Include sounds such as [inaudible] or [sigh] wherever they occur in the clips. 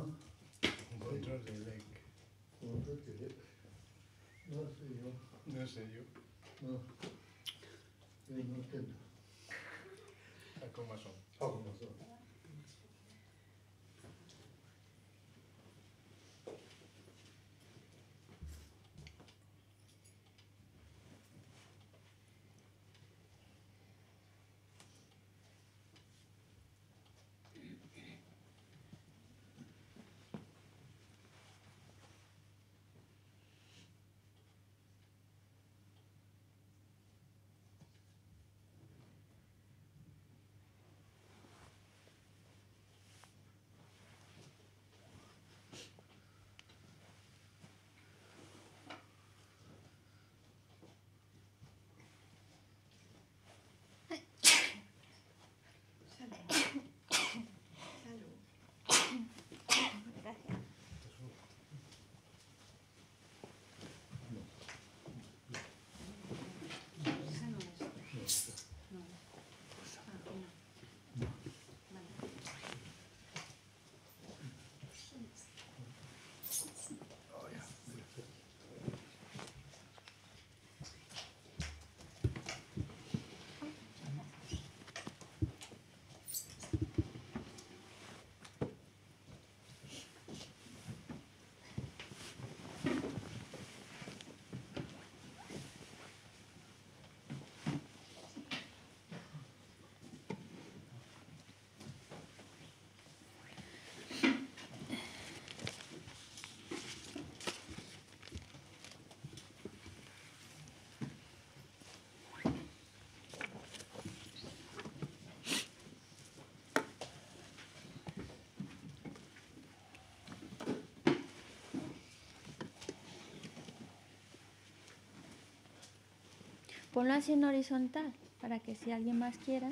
Contra Selec. Contra Selec. No sé yo. No sé yo. No. Yo no entiendo. A ah, cómo son. A ah, cómo son. Ponlo así en horizontal para que si alguien más quiera.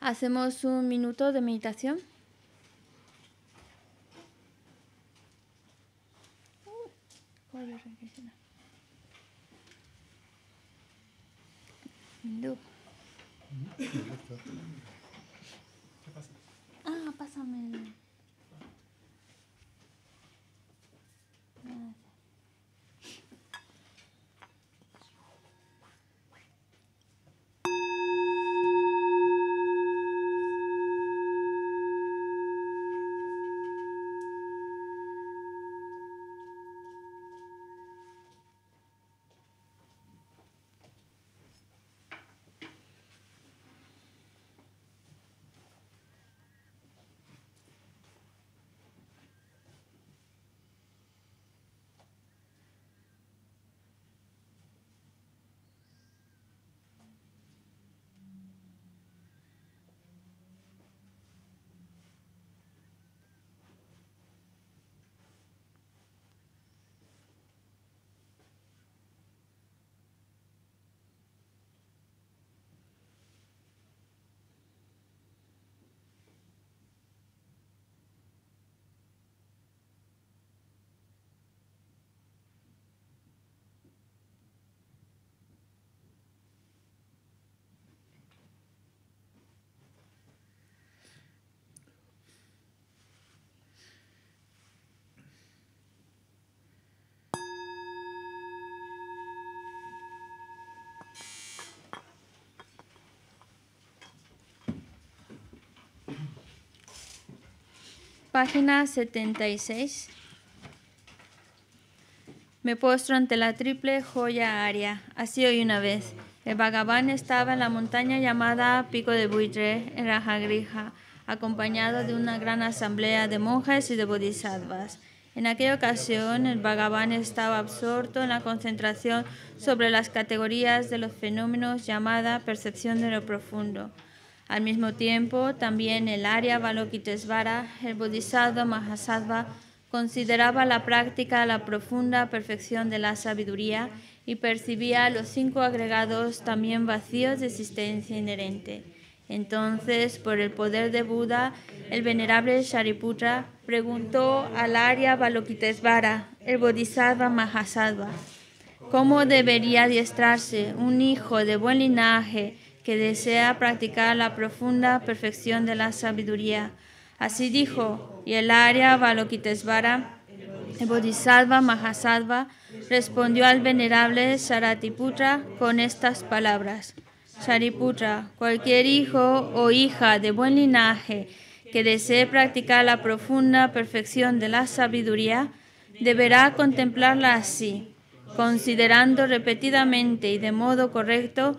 Hacemos un minuto de meditación. página 76. Me postro ante la triple joya aria. Así hoy una vez. El vagabán estaba en la montaña llamada Pico de Buitre, en Rajagriha, acompañado de una gran asamblea de monjes y de bodhisattvas. En aquella ocasión, el vagabán estaba absorto en la concentración sobre las categorías de los fenómenos llamada percepción de lo profundo. Al mismo tiempo, también el Arya balokitesvara el Bodhisattva Mahasattva, consideraba la práctica la profunda perfección de la sabiduría y percibía los cinco agregados también vacíos de existencia inherente. Entonces, por el poder de Buda, el venerable Shariputra preguntó al Arya balokitesvara el Bodhisattva Mahasattva, ¿cómo debería adiestrarse un hijo de buen linaje? que desea practicar la profunda perfección de la sabiduría. Así dijo, y el área Valokitesvara, el Bodhisattva Mahasattva, respondió al venerable Saratiputra con estas palabras. Sariputra, cualquier hijo o hija de buen linaje que desee practicar la profunda perfección de la sabiduría, deberá contemplarla así, considerando repetidamente y de modo correcto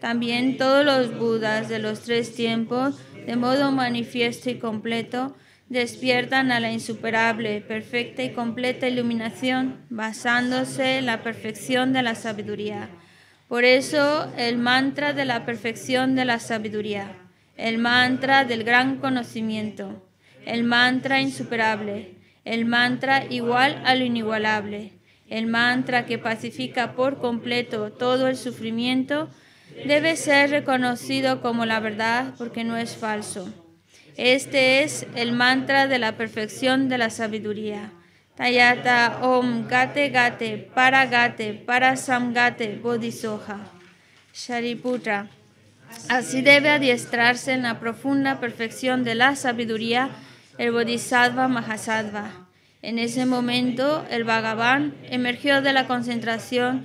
También todos los Budas de los tres tiempos, de modo manifiesto y completo, despiertan a la insuperable, perfecta y completa iluminación, basándose en la perfección de la sabiduría. Por eso el mantra de la perfección de la sabiduría, el mantra del gran conocimiento, el mantra insuperable, el mantra igual a lo inigualable, el mantra que pacifica por completo todo el sufrimiento, debe ser reconocido como la verdad porque no es falso. Este es el mantra de la perfección de la sabiduría. Tayata Om Gate Gate Para Gate Para Samgate Shariputra. Así debe adiestrarse en la profunda perfección de la sabiduría el Bodhisattva Mahasattva. En ese momento, el Bhagavan emergió de la concentración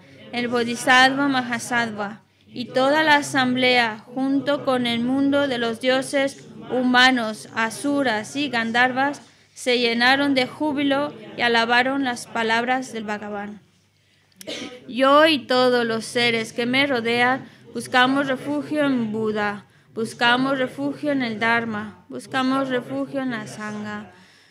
el Bodhisattva Mahasattva y toda la asamblea junto con el mundo de los dioses humanos, asuras y gandharvas se llenaron de júbilo y alabaron las palabras del Bhagavan. Yo y todos los seres que me rodean buscamos refugio en Buda, buscamos refugio en el Dharma, buscamos refugio en la Sangha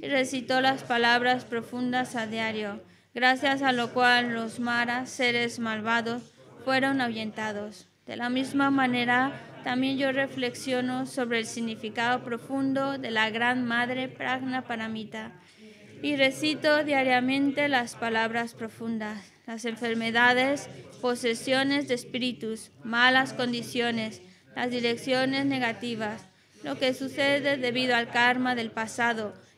y recitó las palabras profundas a diario, gracias a lo cual los maras, seres malvados, fueron ahuyentados. De la misma manera, también yo reflexiono sobre el significado profundo de la Gran Madre Pragna Paramita y recito diariamente las palabras profundas, las enfermedades, posesiones de espíritus, malas condiciones, las direcciones negativas, lo que sucede debido al karma del pasado,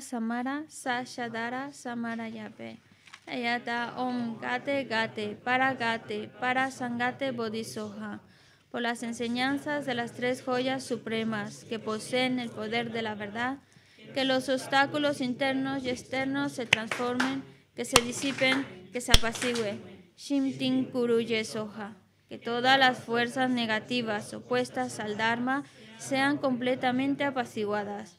Samara Sashadara Samara Yape. Ayata Om Gate Gate Para Gate Para Sangate Bodhisoha. Por las enseñanzas de las tres joyas supremas que poseen el poder de la verdad, que los obstáculos internos y externos se transformen, que se disipen, que se apacigüe. Shimting, Kuruye, Soha, Que todas las fuerzas negativas opuestas al Dharma sean completamente apaciguadas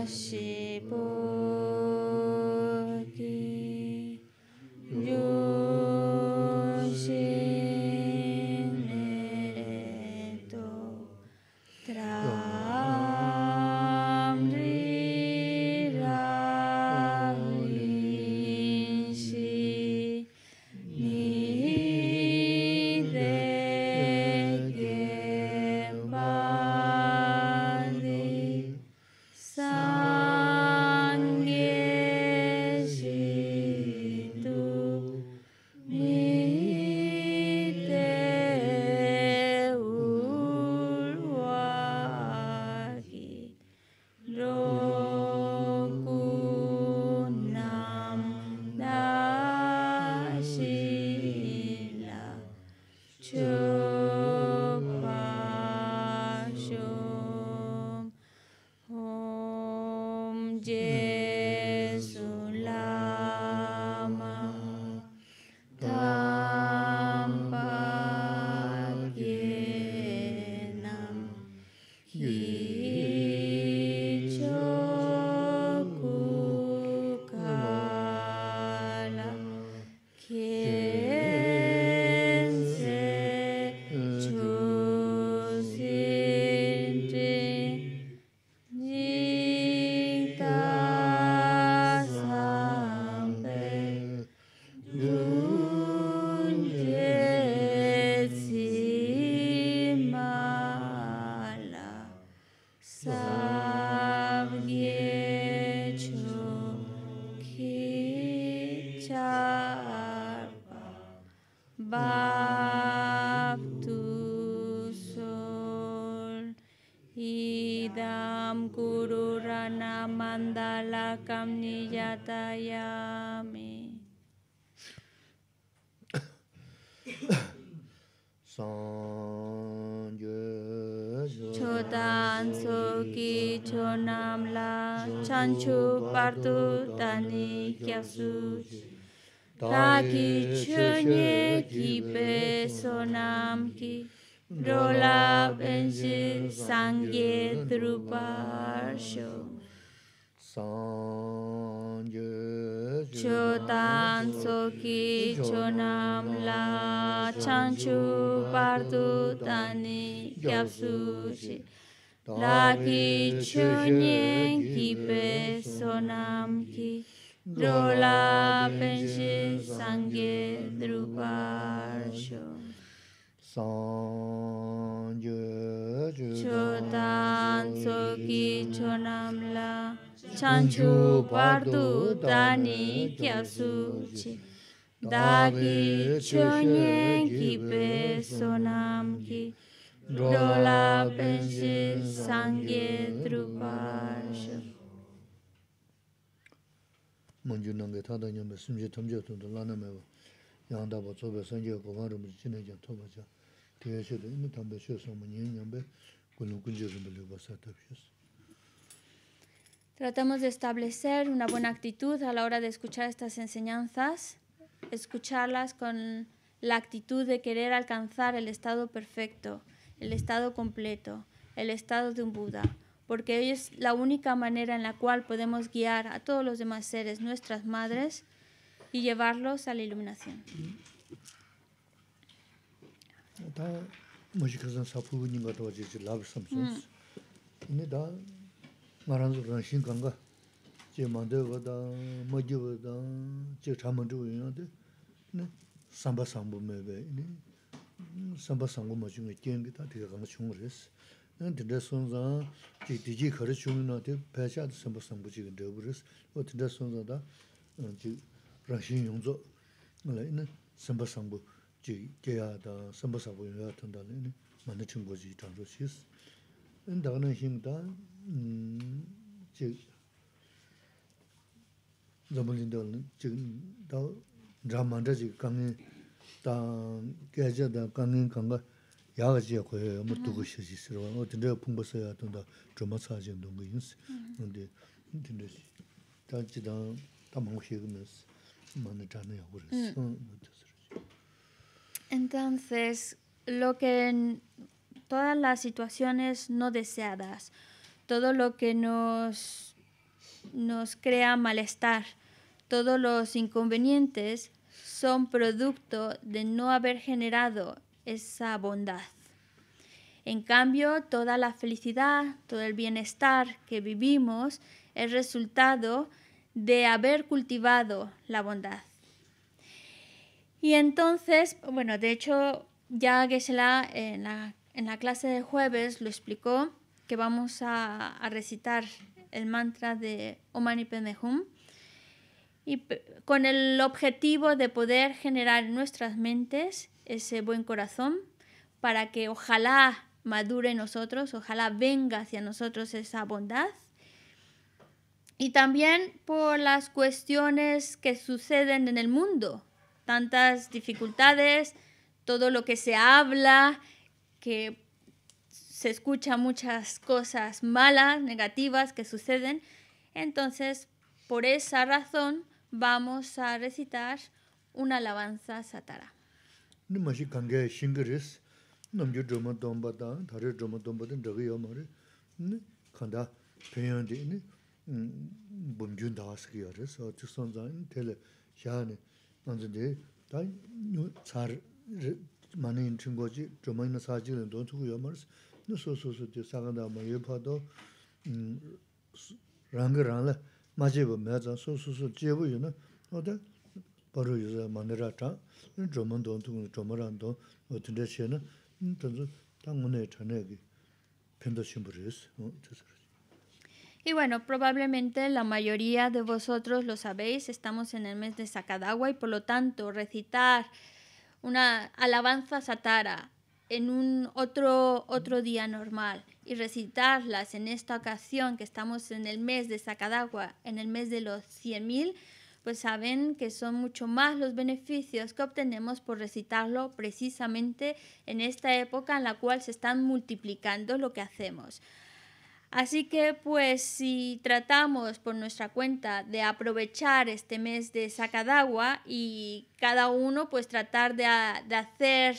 하시고 sharpa baptu sol idam guru rana mandala kam niyatayami Chodan soki chonamla chanchu partu tani kyasu Takichunye pe sonam ki Rola benji sangye druparsho Sangye Chotan soki chonam la chanchu pardu tani gyapsuchi Takichunye kipe sonam ki Drola Penshi Sangye Druparsho Sangye Chotan Soki Chonamla Chanchu Pardu Dani Kyasuchi Dagi Chonye Kipe Sonamki Drola Penshi Sangye Druparsho Tratamos de establecer una buena actitud a la hora de escuchar estas enseñanzas, escucharlas con la actitud de querer alcanzar el estado perfecto, el estado completo, el estado de un Buda porque es la única manera en la cual podemos guiar a todos los demás seres, nuestras madres, y llevarlos a la iluminación. tindā sōngzā jī dījī khari chūmi nā tī pēchā tī sāmbu sāmbu jī gā dēbu rīs, wā tindā sōngzā dā jī rāngshīn yōngzō, ngā yī nā sāmbu sāmbu jī gāyā dā sāmbu sāmbu yōngyā tāndā Entonces, lo que en todas las situaciones no deseadas, todo lo que nos nos crea malestar, todos los inconvenientes son producto de no haber generado esa bondad. En cambio, toda la felicidad, todo el bienestar que vivimos es resultado de haber cultivado la bondad. Y entonces, bueno, de hecho, ya Gesela en la, en la clase de jueves lo explicó que vamos a, recitar el mantra de Omani Padme Hum y con el objetivo de poder generar nuestras mentes ese buen corazón para que ojalá madure en nosotros, ojalá venga hacia nosotros esa bondad. Y también por las cuestiones que suceden en el mundo, tantas dificultades, todo lo que se habla, que se escucha muchas cosas malas, negativas que suceden. Entonces, por esa razón, vamos a recitar una alabanza satara. nī māshī kāngyā 넘겨 rīs, nām yu dhruma dhōmba dāng, thārī dhruma dhōmba dāng dhagī yō mō rī, nī kāndā pēyāng dī, nī bōngyūn dhāsī kī yō rīs, o tī sōn zāng, nī tēli xā nī, nā zī dī, tā yu rī, mā nī tī mā Y bueno, probablemente la mayoría de vosotros lo sabéis, estamos en el mes de Sacadagua y por lo tanto recitar una alabanza satara en un otro, otro día normal y recitarlas en esta ocasión que estamos en el mes de Sacadagua, en el mes de los 100.000, pues saben que son mucho más los beneficios que obtenemos por recitarlo precisamente en esta época en la cual se están multiplicando lo que hacemos. Así que pues si tratamos por nuestra cuenta de aprovechar este mes de Sacadagua y cada uno pues tratar de hacer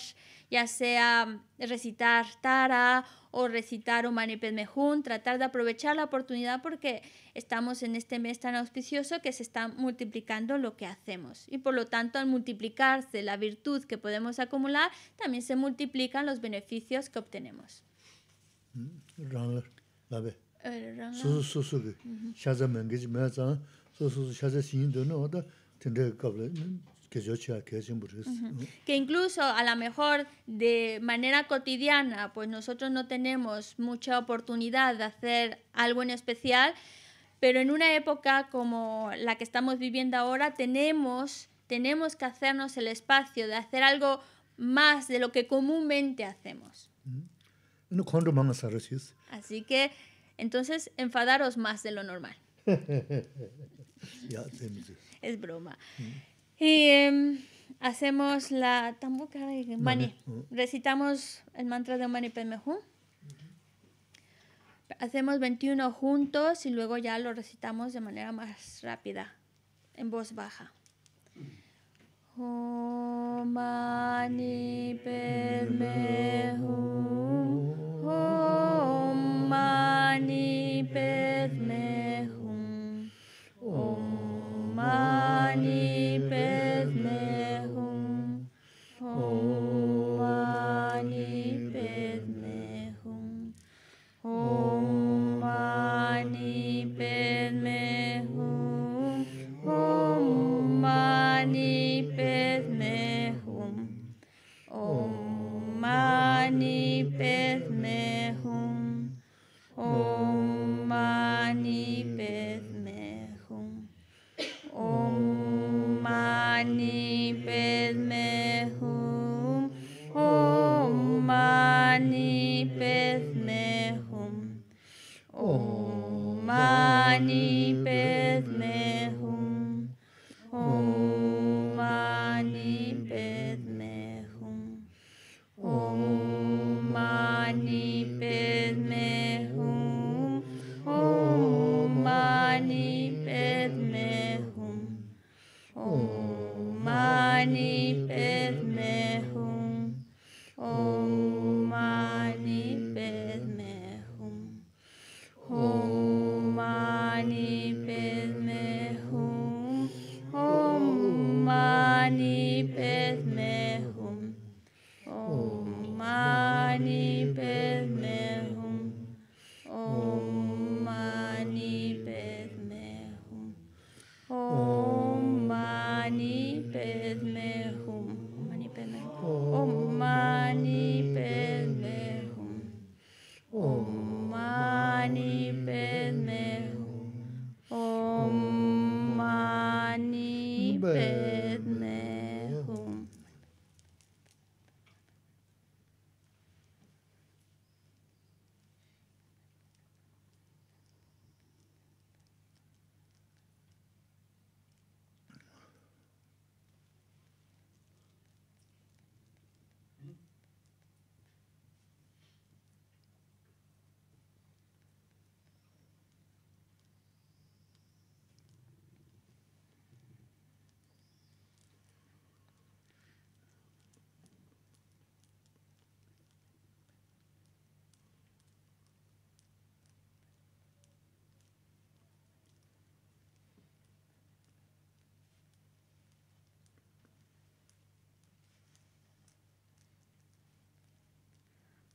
ya sea mm, recitar Tara o recitar Omani Mejun, tratar de aprovechar la oportunidad porque estamos en este mes tan auspicioso que se está multiplicando lo que hacemos. Y por lo tanto, al multiplicarse la virtud que podemos acumular, también se multiplican los beneficios que obtenemos. Mm, que incluso a lo mejor de manera cotidiana, pues nosotros no tenemos mucha oportunidad de hacer algo en especial, pero en una época como la que estamos viviendo ahora, tenemos, tenemos que hacernos el espacio de hacer algo más de lo que comúnmente hacemos. Así que entonces enfadaros más de lo normal. [laughs] es broma. Y em, hacemos la mani. mani. Recitamos el mantra de Mani Padme Hacemos 21 juntos y luego ya lo recitamos de manera más rápida, en voz baja. Om oh, Mani Om oh, Mani ani Bethlehem.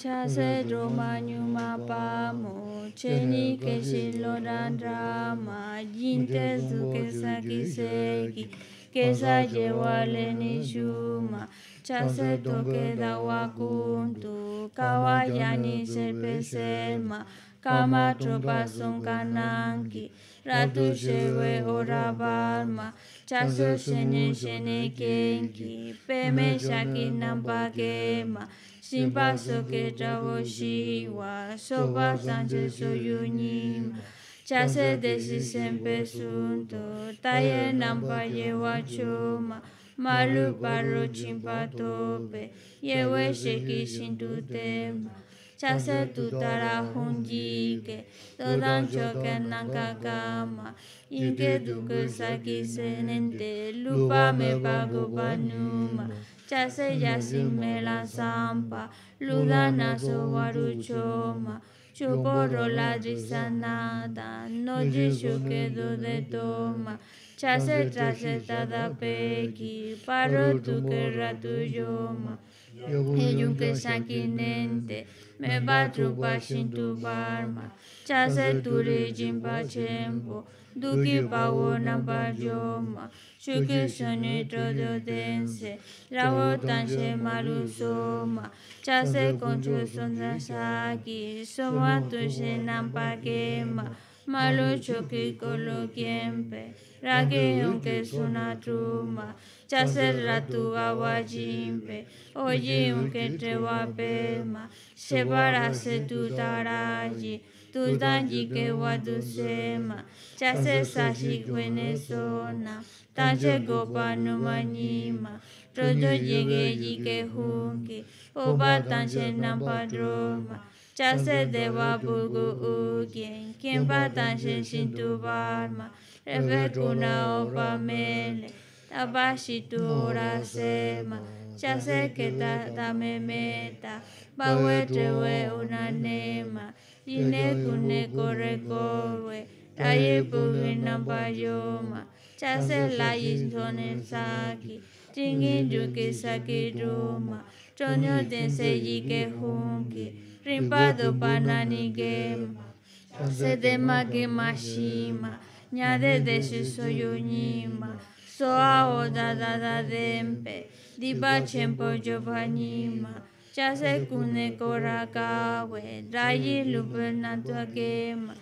Chase Roma Nyuma Pamo Cheni Keshi Loran Rama Jinte Zukesa Kiseki Kesa Jewale shuma Chase Toke Dawa Kuntu Kawayani Serpesema Kama Tropa kananki Ratu Shewe Ora Barma Chaso Shene Shene Kenki Peme Shaki Namba Gema Simpa soke trawo shiwa, sopa sanje soyo nima. Chase desi sempe sunto, taye nampa yewa choma. Malu paro chimpa tope, yewe sheki shintu tema. Chase tutara hunjike, todan choke nanka kama. Ike duke saki senente, lupa me pago panuma. me la zampa, ludana sowaruchoma no ladrisanada que do de toma chase trase tada pequi, paro tu que tu yoma un que sanguinente me va trupa sin tu barma chase tu rey pa duki Pawo Nampa Joma Shukhi Shani Trodo Dense Raho Tanshe Maru Soma Chase Konchu Sondra Saki Soma Tushe Nampa Kema Malu choki Kolo Kiempe Rake onke Suna Truma Chase Ratu Awa Jimpe Oye onke Trewa Pema Separase Tu Taraji tudangi ke wadu sema, chase sashi kwene sona, tache gopa no manima, rojo jige jike hungi, o tanche nampa droma, chase deva bugu ugien, kimpa sin tu barma, refe o pamele, tabashi tu sema, chase ke tata me meta, bawe trewe una nema, Tine kune kore kowe, taye pugi nambayoma, chase la saqui saki, tingi yuki saki ruma, chonyo se yike hunki, rimpado panani gema, se dema ma shima, ñade de shisoyunyima, soa o da da da dempe, diba chempo yovanima, chase kune koraka we rayi lupe natua kema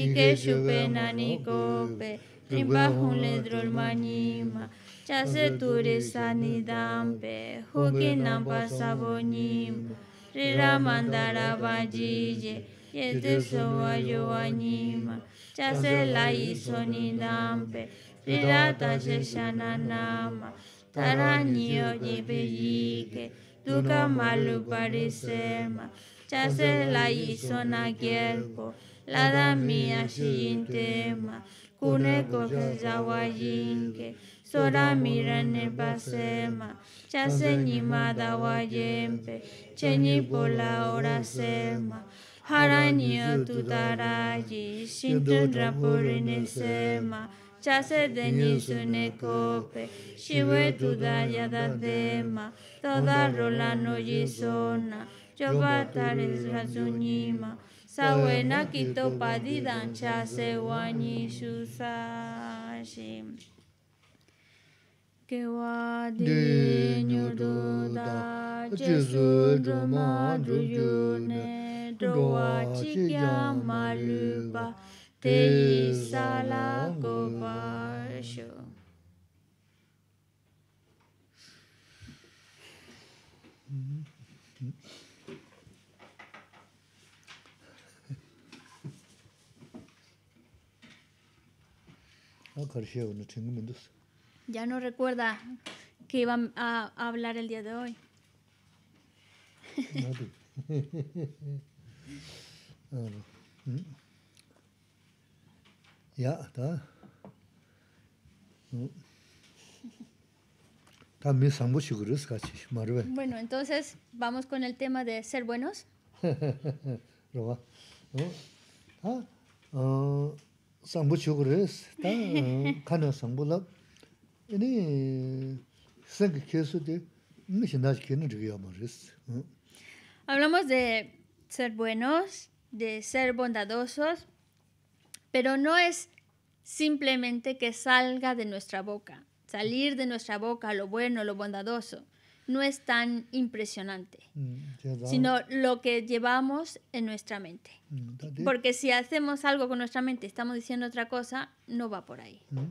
ike shupe nani kope rimba hunle manima chase ture sanidampe huki nampa sabonim, rira mandara y este soba yo pues, anima chase la isonidampe rira tache shananama taranio Tuca malu ma, chase la Lada kielpo, la damia shiyintema, kune kofe zawajinke, sora mirane pasema, chase nima ora sema pola sin por en el sema. chase deni sune kope, shiwe tuda yada dema, toda rola no yisona, chobatare razunima, sawena kito padidan chase wani shusashim. Kewa di nyududa, jesu druma druyune, drowa chikya maluba, te sala gopasho. Ah, ya no recuerda que iba a hablar el día de hoy. [laughs] Ya está. También sambuchigurus kachi marve. Bueno, entonces vamos con el tema de ser buenos. Roba. [laughs] ¿No? Ah, sambuchigurus ta kana sambula. Ini seng kesu de ni shinaj kenu riya maris. Hablamos de ser buenos, de ser bondadosos, pero no es simplemente que salga de nuestra boca, salir de nuestra boca lo bueno, lo bondadoso, no es tan impresionante, mm, sino lo que llevamos en nuestra mente. Mm, Porque si hacemos algo con nuestra mente, estamos diciendo otra cosa, no va por ahí. Mm.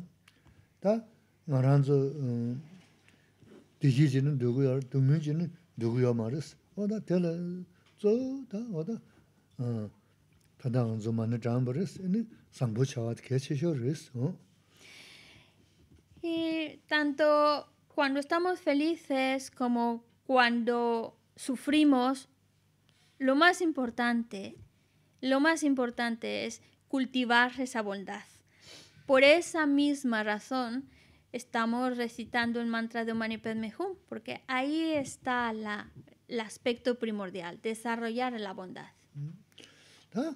Y tanto cuando estamos felices como cuando sufrimos, lo más importante, lo más importante es cultivar esa bondad. Por esa misma razón estamos recitando el mantra de Mani Padme porque ahí está la, el aspecto primordial, desarrollar la bondad. Mm. Ah,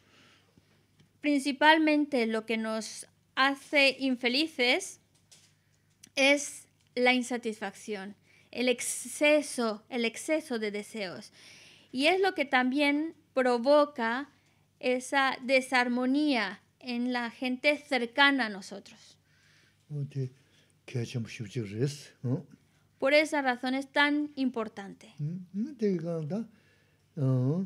principalmente lo que nos hace infelices es la insatisfacción, el exceso, el exceso de deseos. Y es lo que también provoca esa desarmonía en la gente cercana a nosotros. Oh, Por esa razón es tan importante. Mm, mm,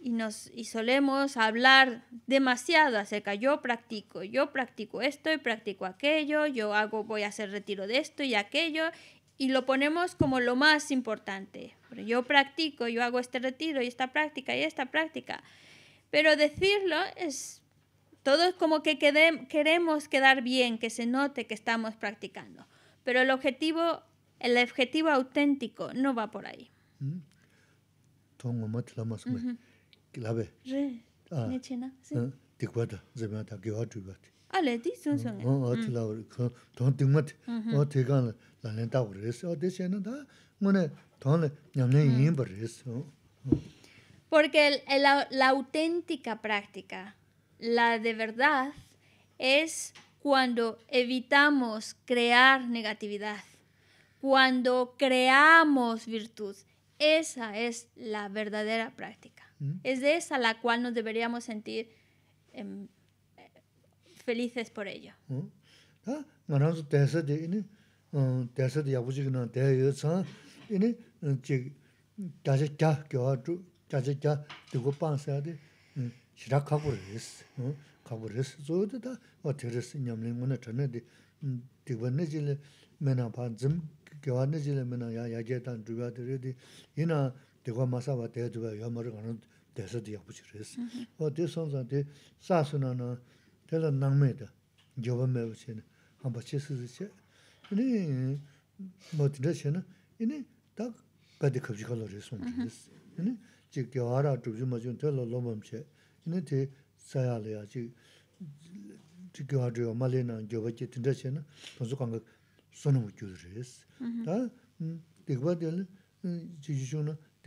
y, nos, y solemos hablar demasiado acerca, yo practico, yo practico esto y practico aquello, yo hago, voy a hacer retiro de esto y aquello, y lo ponemos como lo más importante. Pero yo practico, yo hago este retiro y esta práctica y esta práctica. Pero decirlo es, todos como que quede, queremos quedar bien, que se note que estamos practicando. Pero el objetivo, el objetivo auténtico no va por ahí. Mm la Porque la auténtica práctica, la de verdad, es cuando evitamos crear negatividad, cuando creamos virtud. Esa es la verdadera práctica. Es de esa la cual nos deberíamos sentir felices por ello. dekwa masaba dekwa dhubaya yuwa mara gana dekwa dhiyak puchi resi. Mm-hmm. O de sonsan de sasuna na tela nangme da, gyoba mewa che na, hampa che sisi che. Ini motinda che na, ini tak gadi khabji khala resi sonji mm-hmm. resi. Ini chi gyawa ra dhubzi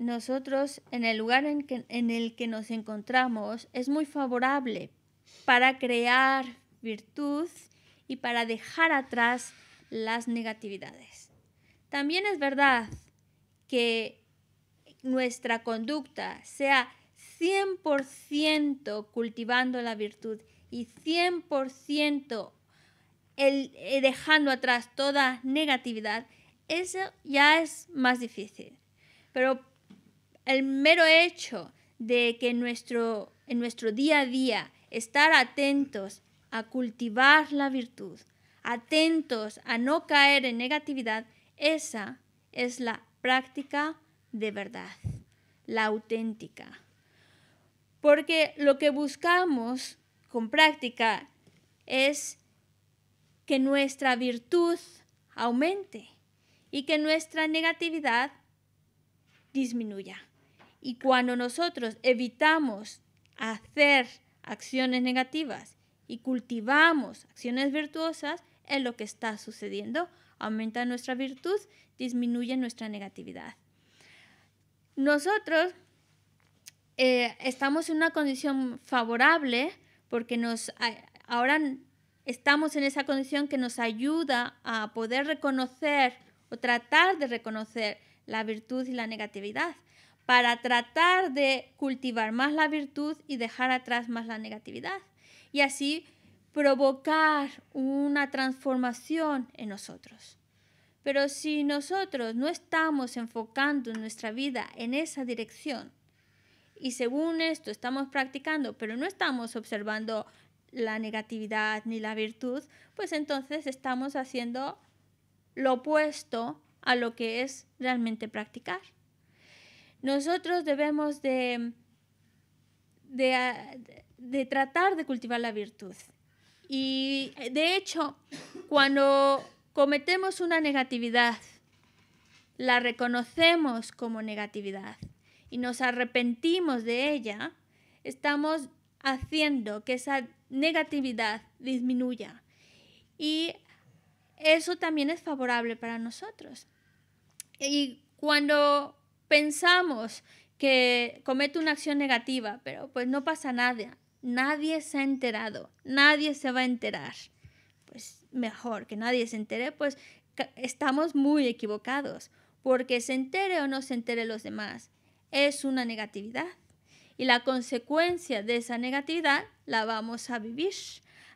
nosotros en el lugar en, que, en el que nos encontramos es muy favorable para crear virtud y para dejar atrás las negatividades. También es verdad que nuestra conducta sea 100% cultivando la virtud y 100% eh, dejando atrás toda negatividad, eso ya es más difícil. Pero el mero hecho de que en nuestro día a día estar atentos a cultivar la virtud, atentos a no caer en negatividad, esa es la práctica de verdad, la auténtica. Porque lo que buscamos con práctica es que nuestra virtud aumente y que nuestra negatividad disminuya. Y cuando nosotros evitamos hacer acciones negativas y cultivamos acciones virtuosas, es lo que está sucediendo. Aumenta nuestra virtud, disminuye nuestra negatividad. Nosotros eh, estamos en una condición favorable porque ahora estamos en esa condición que nos ayuda a poder reconocer o tratar de reconocer la virtud y la negatividad para tratar de cultivar más la virtud y dejar atrás más la negatividad. Y así provocar una transformación en nosotros. Pero si nosotros no estamos enfocando nuestra vida en esa dirección, y según esto estamos practicando, pero no estamos observando la negatividad ni la virtud, pues entonces estamos haciendo lo opuesto a lo que es realmente practicar. Nosotros debemos ah, de, de, tratar de cultivar la virtud. Y eh, de hecho, cuando cometemos una negatividad, la reconocemos como negatividad y nos arrepentimos de ella, estamos haciendo que esa negatividad disminuya. Y eso también es favorable para nosotros. Y cuando pensamos que comete una acción negativa, pero pues no pasa nada. Nadie se ha enterado, nadie se va a enterar. Pues mejor que nadie se entere, pues estamos muy equivocados, porque se entere o no se entere los demás, es una negatividad. Y la consecuencia de esa negatividad la vamos a vivir.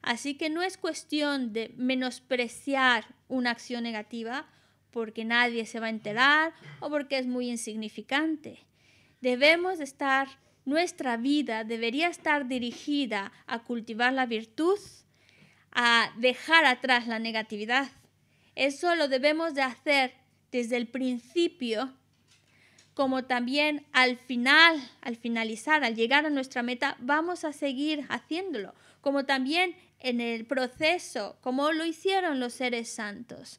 Así que no es cuestión de menospreciar una acción negativa porque nadie se va a enterar o porque es muy insignificante. Debemos estar, nuestra vida debería estar dirigida a cultivar la virtud, a dejar atrás la negatividad. Eso lo debemos de hacer desde el principio, como también al final, al finalizar, al llegar a nuestra meta, vamos a seguir haciéndolo, como también en el proceso, como lo hicieron los seres santos.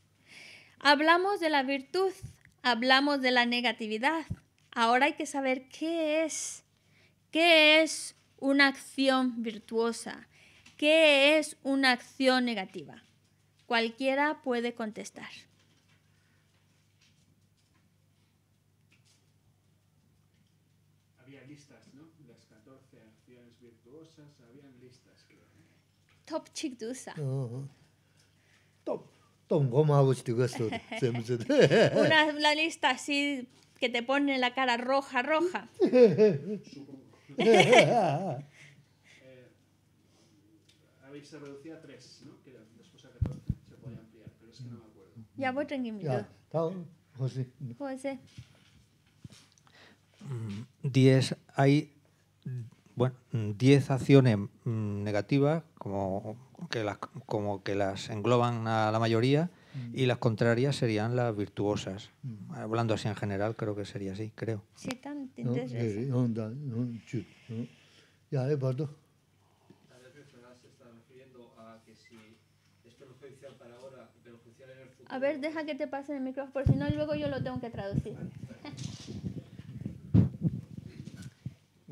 Hablamos de la virtud, hablamos de la negatividad. Ahora hay que saber qué es, qué es una acción virtuosa, qué es una acción negativa. Cualquiera puede contestar. Había listas, ¿no? Las 14 acciones virtuosas, habían listas. Creo. Top Chikdusa. Uh oh, oh. Top tongo mabuchti gasto Una la lista así que te pone la cara roja, roja. eh, habéis se reducía a tres, ¿no? Que después a que se puede ampliar, pero es que no me acuerdo. Ya voy tranquilo. José. José. 10 mm, hay bueno, 10 acciones mm, negativas como que las, como que las engloban a la mayoría mm. y las contrarias serían las virtuosas. Mm. Hablando así en general, creo que sería así, creo. Sí, tan eh, Ya, Eduardo. A ver, deja que te pase el micrófono, por si no, luego yo lo tengo que traducir. [laughs]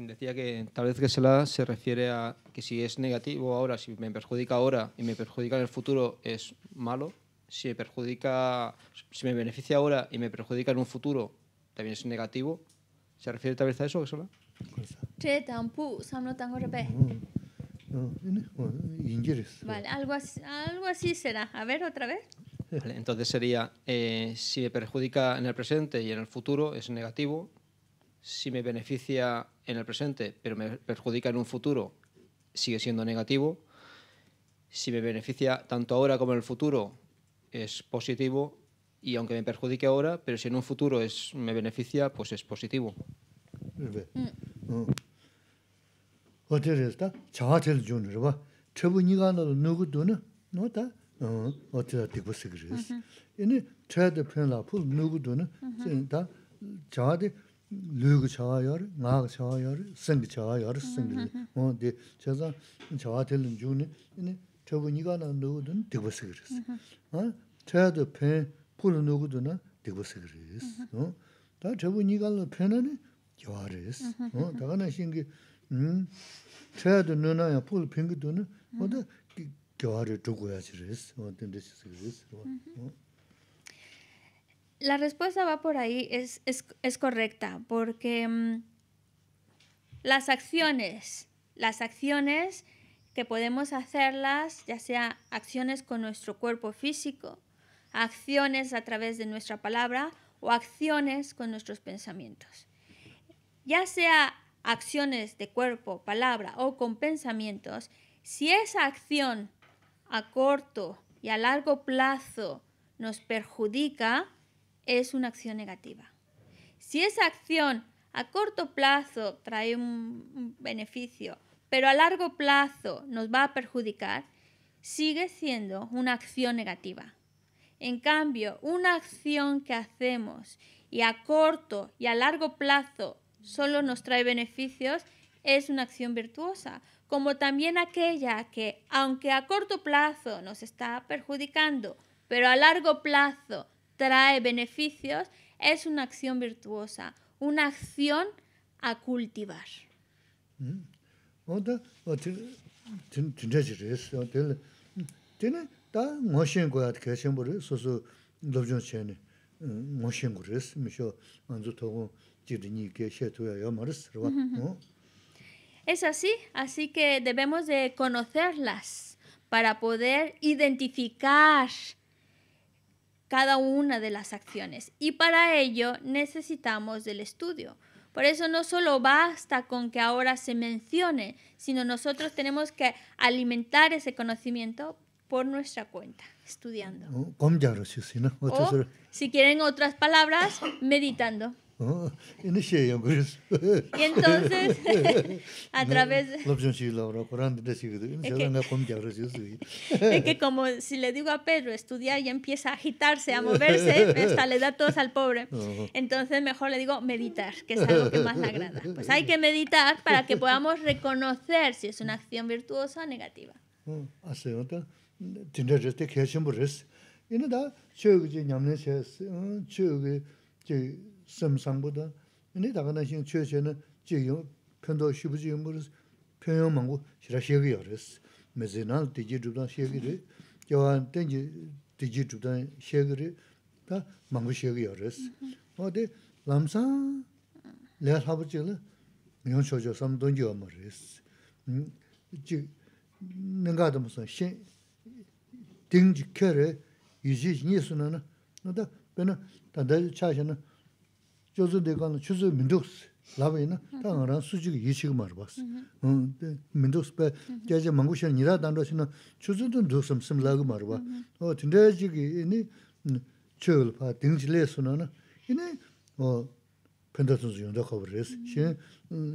Decía que tal vez que se la se refiere a que si es negativo ahora, si me perjudica ahora y me perjudica en el futuro, es malo. Si me perjudica, si me beneficia ahora y me perjudica en un futuro, también es negativo. ¿Se refiere tal vez a eso, Gesela? Vale, algo algo así será. A ver, otra vez. entonces sería, eh, si me perjudica en el presente y en el futuro, es negativo. Si me beneficia en el presente, pero me perjudica en un futuro, sigue siendo negativo. Si me beneficia tanto ahora como en el futuro, es positivo. Y aunque me perjudique ahora, pero si en un futuro es, me beneficia, pues es positivo. Mm. mm. lūgu chāvā yāri, ngāgu chāvā yāri, sīngu chāvā yāri, sīngu yāri. Mō dī chāzā chāvā tēlīn chūni, inī chāvā nīgā nā nūgu dūna dīgba sīgirīs. Chāyā dā pēn pūla nūgu dūna dīgba sīgirīs. Tā chāvā nīgā nā pēnā nī gyāvā rīs. Tā 어 nā shīngi, dā la respuesta va por ahí, es, correcta, porque mm, las acciones, las acciones que podemos hacerlas, ya sea acciones con nuestro cuerpo físico, acciones a través de nuestra palabra o acciones con nuestros pensamientos. Ya sea acciones de cuerpo, palabra o con pensamientos, si esa acción a corto y a largo plazo nos perjudica, es una acción negativa. Si esa acción a corto plazo trae un beneficio, pero a largo plazo nos va a perjudicar, sigue siendo una acción negativa. En cambio, una acción que hacemos y a corto y a largo plazo solo nos trae beneficios es una acción virtuosa, como también aquella que, aunque a corto plazo nos está perjudicando, pero a largo plazo trae beneficios, es una acción virtuosa, una acción a cultivar. Es así, así que debemos de conocerlas para poder identificar cada una de las acciones y para ello necesitamos del estudio. Por eso no solo basta con que ahora se mencione, sino nosotros tenemos que alimentar ese conocimiento por nuestra cuenta, estudiando. Oh, o, si quieren otras palabras, meditando. Ah, y entonces, [laughs] a través de... es que como si le digo a Pedro, estudiar y empieza a agitarse, a moverse, [laughs] hasta le da tos al pobre. Entonces mejor le digo meditar, que es algo que más le agrada. Pues hay que meditar para que podamos reconocer si es una acción virtuosa o negativa. sem sangbo da. Ani daga na xin chue xe na je yung, pen do shibu je yung buris, pen yung mangu shira xe gaya res. Me zi nal di ji jubdan xe gaya re, kia waan ten ji di ji jubdan xe sam xin, 조조 대관 추즈 민족스 라베나 당하는 수직 예식 말 봤어. 응. 민족스 배 제제 망고시는 니라 단도시는 추즈도 도섬 심라고 말 봐. 어 근데 이니 쳐를 봐 등질에 손하나. 이니 어 팬더슨 주연도 커버레스. 시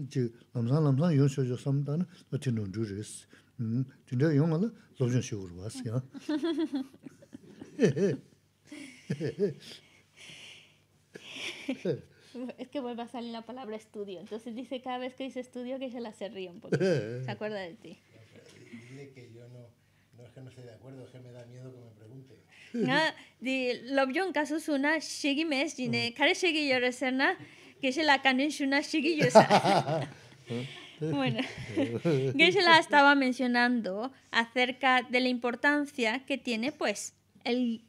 이제 남산 남산 연쇼죠 삼단은 어티는 주레스. 음. 근데 영어는 로전식으로 봤어요. [laughs] es que vuelve a salir la palabra estudio. Entonces dice cada vez que dice estudio que se la se ríe un poco. se acuerda de ti. Dile que yo no, no es que no esté de acuerdo, es que me da miedo que me pregunte. [laughs] Ah, no. Mm. que se la [laughs] Bueno, la estaba mencionando acerca de la importancia que tiene pues el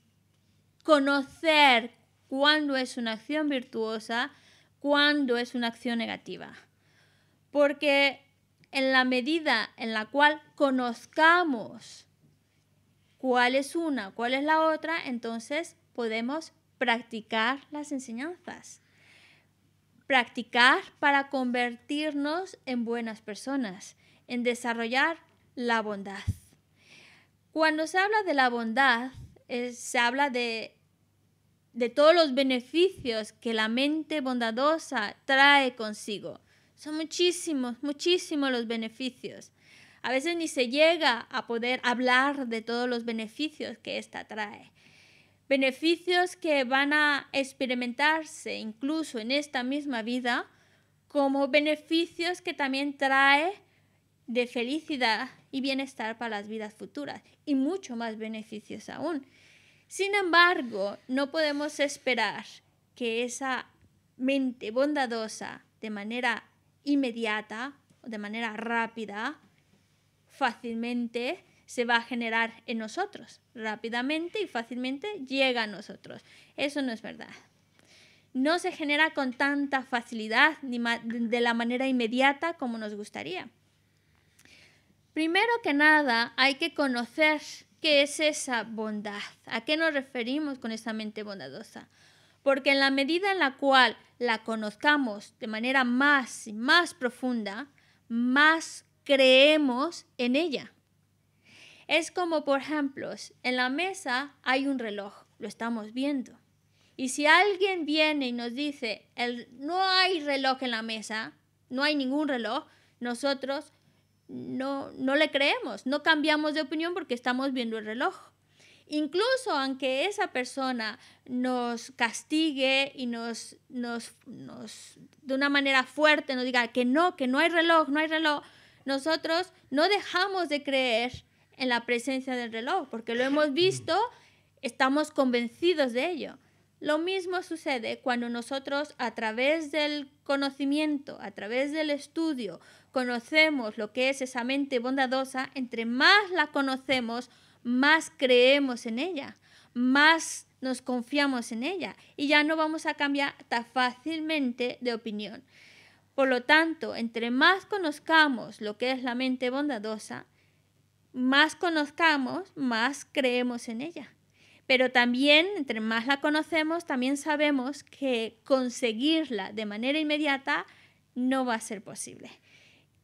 conocer cuándo es una acción virtuosa, cuándo es una acción negativa. Porque en la medida en la cual conozcamos cuál es una, cuál es la otra, entonces podemos practicar las enseñanzas. Practicar para convertirnos en buenas personas, en desarrollar la bondad. Cuando se habla de la bondad, eh, se habla de de todos los beneficios que la mente bondadosa trae consigo. Son muchísimos, muchísimos los beneficios. A veces ni se llega a poder hablar de todos los beneficios que ésta trae. Beneficios que van a experimentarse incluso en esta misma vida como beneficios que también trae de felicidad y bienestar para las vidas futuras y mucho más beneficios aún. Sin embargo, no podemos esperar que esa mente bondadosa de manera inmediata o de manera rápida fácilmente se va a generar en nosotros. Rápidamente y fácilmente llega a nosotros. Eso no es verdad. No se genera con tanta facilidad ni de la manera inmediata como nos gustaría. Primero que nada, hay que conocer ¿Qué es esa bondad? ¿A qué nos referimos con esa mente bondadosa? Porque en la medida en la cual la conozcamos de manera más y más profunda, más creemos en ella. Es como, por ejemplo, en la mesa hay un reloj, lo estamos viendo. Y si alguien viene y nos dice, el, no hay reloj en la mesa, no hay ningún reloj, nosotros no, no le creemos, no cambiamos de opinión porque estamos viendo el reloj. Incluso aunque esa persona nos castigue y nos, nos, de una manera fuerte nos diga que no, que no hay reloj, no hay reloj, nosotros no dejamos de creer en la presencia del reloj, porque lo hemos visto, estamos convencidos de ello. Lo mismo sucede cuando nosotros a través del conocimiento, a través del estudio, conocemos lo que es esa mente bondadosa, entre más la conocemos, más creemos en ella, más nos confiamos en ella y ya no vamos a cambiar tan fácilmente de opinión. Por lo tanto, entre más conozcamos lo que es la mente bondadosa, más conozcamos, más creemos en ella. Pero también, entre más la conocemos, también sabemos que conseguirla de manera inmediata no va a ser posible.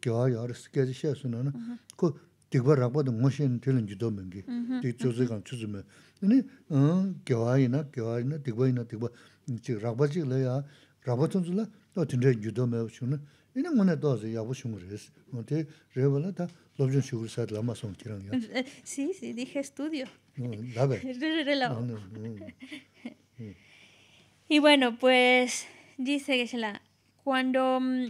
Sí, sí, dije estudio. [laughs] [laughs] Y bueno, pues dice que la, cuando... Mm,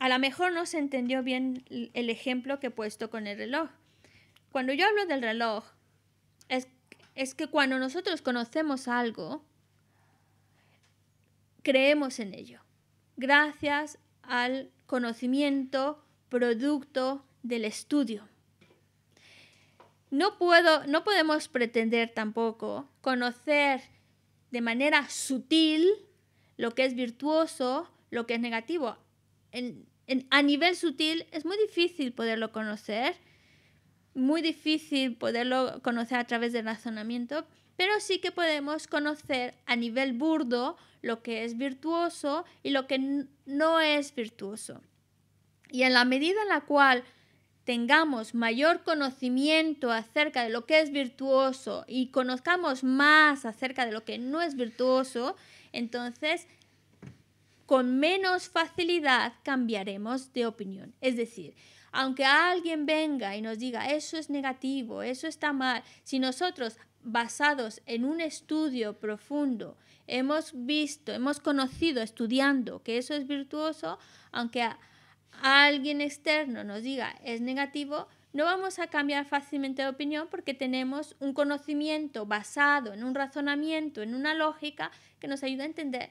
a lo mejor no se entendió bien el ejemplo que he puesto con el reloj. Cuando yo hablo del reloj, es, es que cuando nosotros conocemos algo, creemos en ello. Gracias al conocimiento producto del estudio. No, puedo, no podemos pretender tampoco conocer de manera sutil lo que es virtuoso, lo que es negativo a nivel sutil es muy difícil poderlo conocer, muy difícil poderlo conocer a través del razonamiento, pero sí que podemos conocer a nivel burdo lo que es virtuoso y lo que no es virtuoso. Y en la medida en la cual tengamos mayor conocimiento acerca de lo que es virtuoso y conozcamos más acerca de lo que no es virtuoso, entonces con menos facilidad cambiaremos de opinión. Es decir, aunque alguien venga y nos diga eso es negativo, eso está mal, si nosotros basados en un estudio profundo hemos visto, hemos conocido estudiando que eso es virtuoso, aunque alguien externo nos diga es negativo, no vamos a cambiar fácilmente de opinión porque tenemos un conocimiento basado en un razonamiento, en una lógica que nos ayuda a entender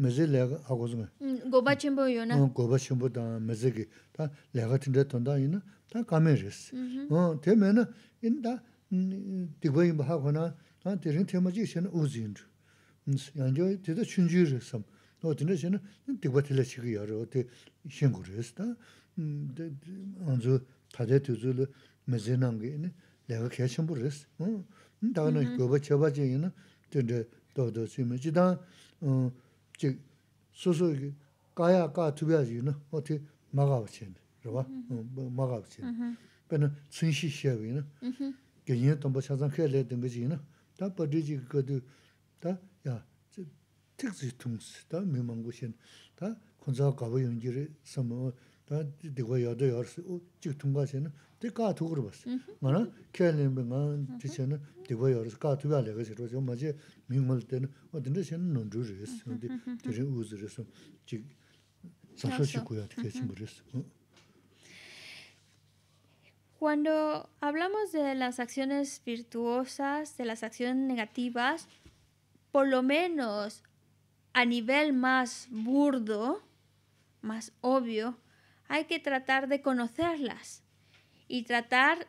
mezi lega hago zume. Goba chenpo 다 na? Goba chenpo da mezi ge, da lega tinda tanda ina, da kame res. Mhm. Te me na, ina da digwa inba hago na, da tering tema ji xena uzi indru. Yangyo tida chunji resam. O tinda xena digwa tila chigi yaro, o te Anzu tade tuzu le ina kaya chenpo mhm. goba ina, dodo chik susu ki kaya kaya tubya yu na, o ti magab chen, rwa, magab chen. Pena tsunshi shewe yu na, genyen tamba chazan khe le dengaji yu na, ta padri ji chen, kaba yungi Cuando hablamos de las acciones virtuosas, de las acciones negativas, por lo menos a nivel más burdo, más obvio, hay que tratar de conocerlas y tratar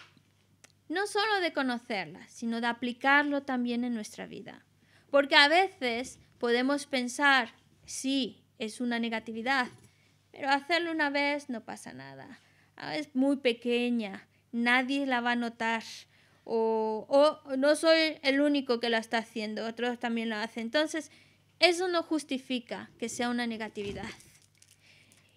no solo de conocerlas, sino de aplicarlo también en nuestra vida. Porque a veces podemos pensar, sí, es una negatividad, pero hacerlo una vez no pasa nada. Ah, es muy pequeña, nadie la va a notar. O, no soy el único que la está haciendo, otros también lo hacen. Entonces, eso no justifica que sea una negatividad.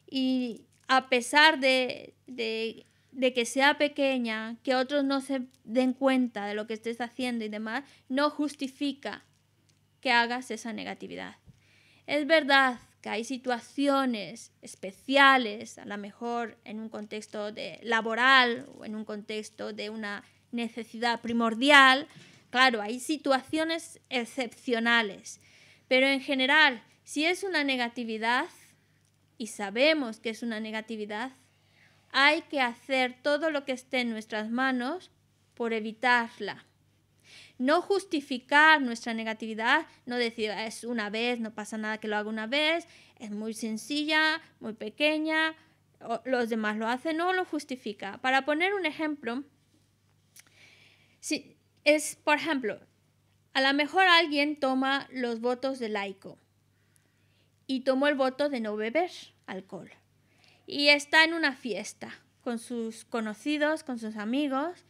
Y a pesar de, que sea pequeña, que otros no se den cuenta de lo que estés haciendo y demás, no justifica que hagas esa negatividad. Es verdad que hay situaciones especiales, a lo mejor en un contexto de laboral o en un contexto de una necesidad primordial, claro, hay situaciones excepcionales, pero en general, si es una negatividad, y sabemos que es una negatividad, hay que hacer todo lo que esté en nuestras manos por evitarla. No justificar nuestra negatividad, no decir ah, es una vez, no pasa nada que lo haga una vez, es muy sencilla, muy pequeña, los demás lo hacen, no lo justifica. Para poner un ejemplo, si es, por ejemplo, a lo mejor alguien toma los votos de laico y tomó el voto de no beber alcohol. Y está en una fiesta con sus conocidos, con sus amigos,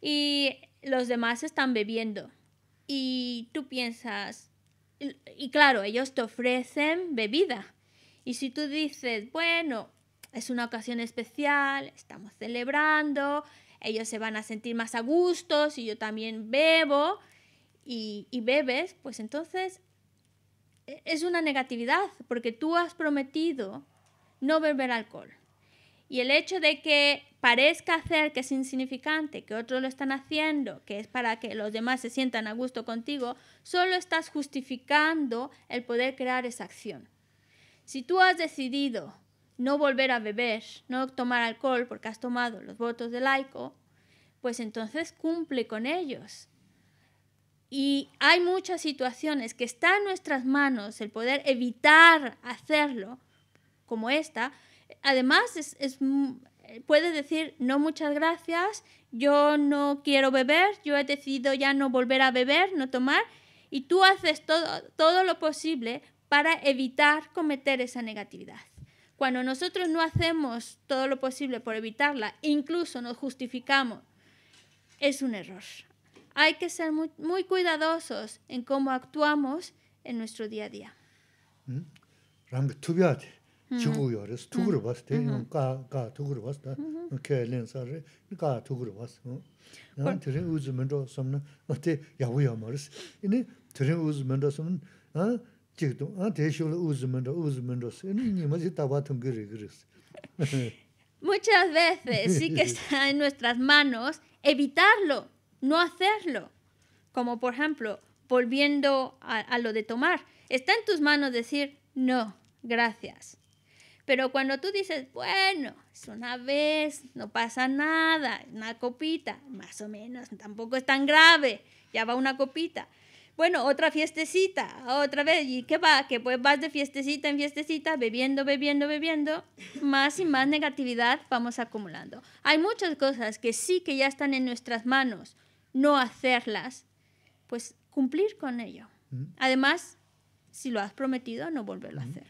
y los demás están bebiendo. Y tú piensas, y, claro, ellos te ofrecen bebida. Y si tú dices, bueno, es una ocasión especial, estamos celebrando, ellos se van a sentir más a gusto si yo también bebo y bebes, pues entonces es una negatividad porque tú has prometido no beber alcohol. Y el hecho de que parezca hacer que es insignificante, que otros lo están haciendo, que es para que los demás se sientan a gusto contigo, solo estás justificando el poder crear esa acción. Si tú has decidido no volver a beber, no tomar alcohol porque has tomado los votos de laico, pues entonces cumple con ellos. Y hay muchas situaciones que están en nuestras manos el poder evitar hacerlo, como esta. Además, es, es, mm, puede decir, no muchas gracias, yo no quiero beber, yo he decidido ya no volver a beber, no tomar, y tú haces todo, todo lo posible para evitar cometer esa negatividad. Cuando nosotros no hacemos todo lo posible por evitarla, incluso nos justificamos, es un error. Hay que ser muy, cuidadosos en cómo actuamos en nuestro día a día. Muchas veces sí que [laughs] está en nuestras manos evitarlo no hacerlo. Como por ejemplo, volviendo a, lo de tomar, está en tus manos decir no, gracias. Pero cuando tú dices, bueno, es una vez, no pasa nada, una copita, más o menos, tampoco es tan grave, ya va una copita. Bueno, otra fiestecita, otra vez, ¿y qué va? Que pues vas de fiestecita en fiestecita, bebiendo, bebiendo, bebiendo, más y más negatividad vamos acumulando. Hay muchas cosas que sí que ya están en nuestras manos, no hacerlas, pues cumplir con ello. Además, si lo has prometido, no volverlo a hacer.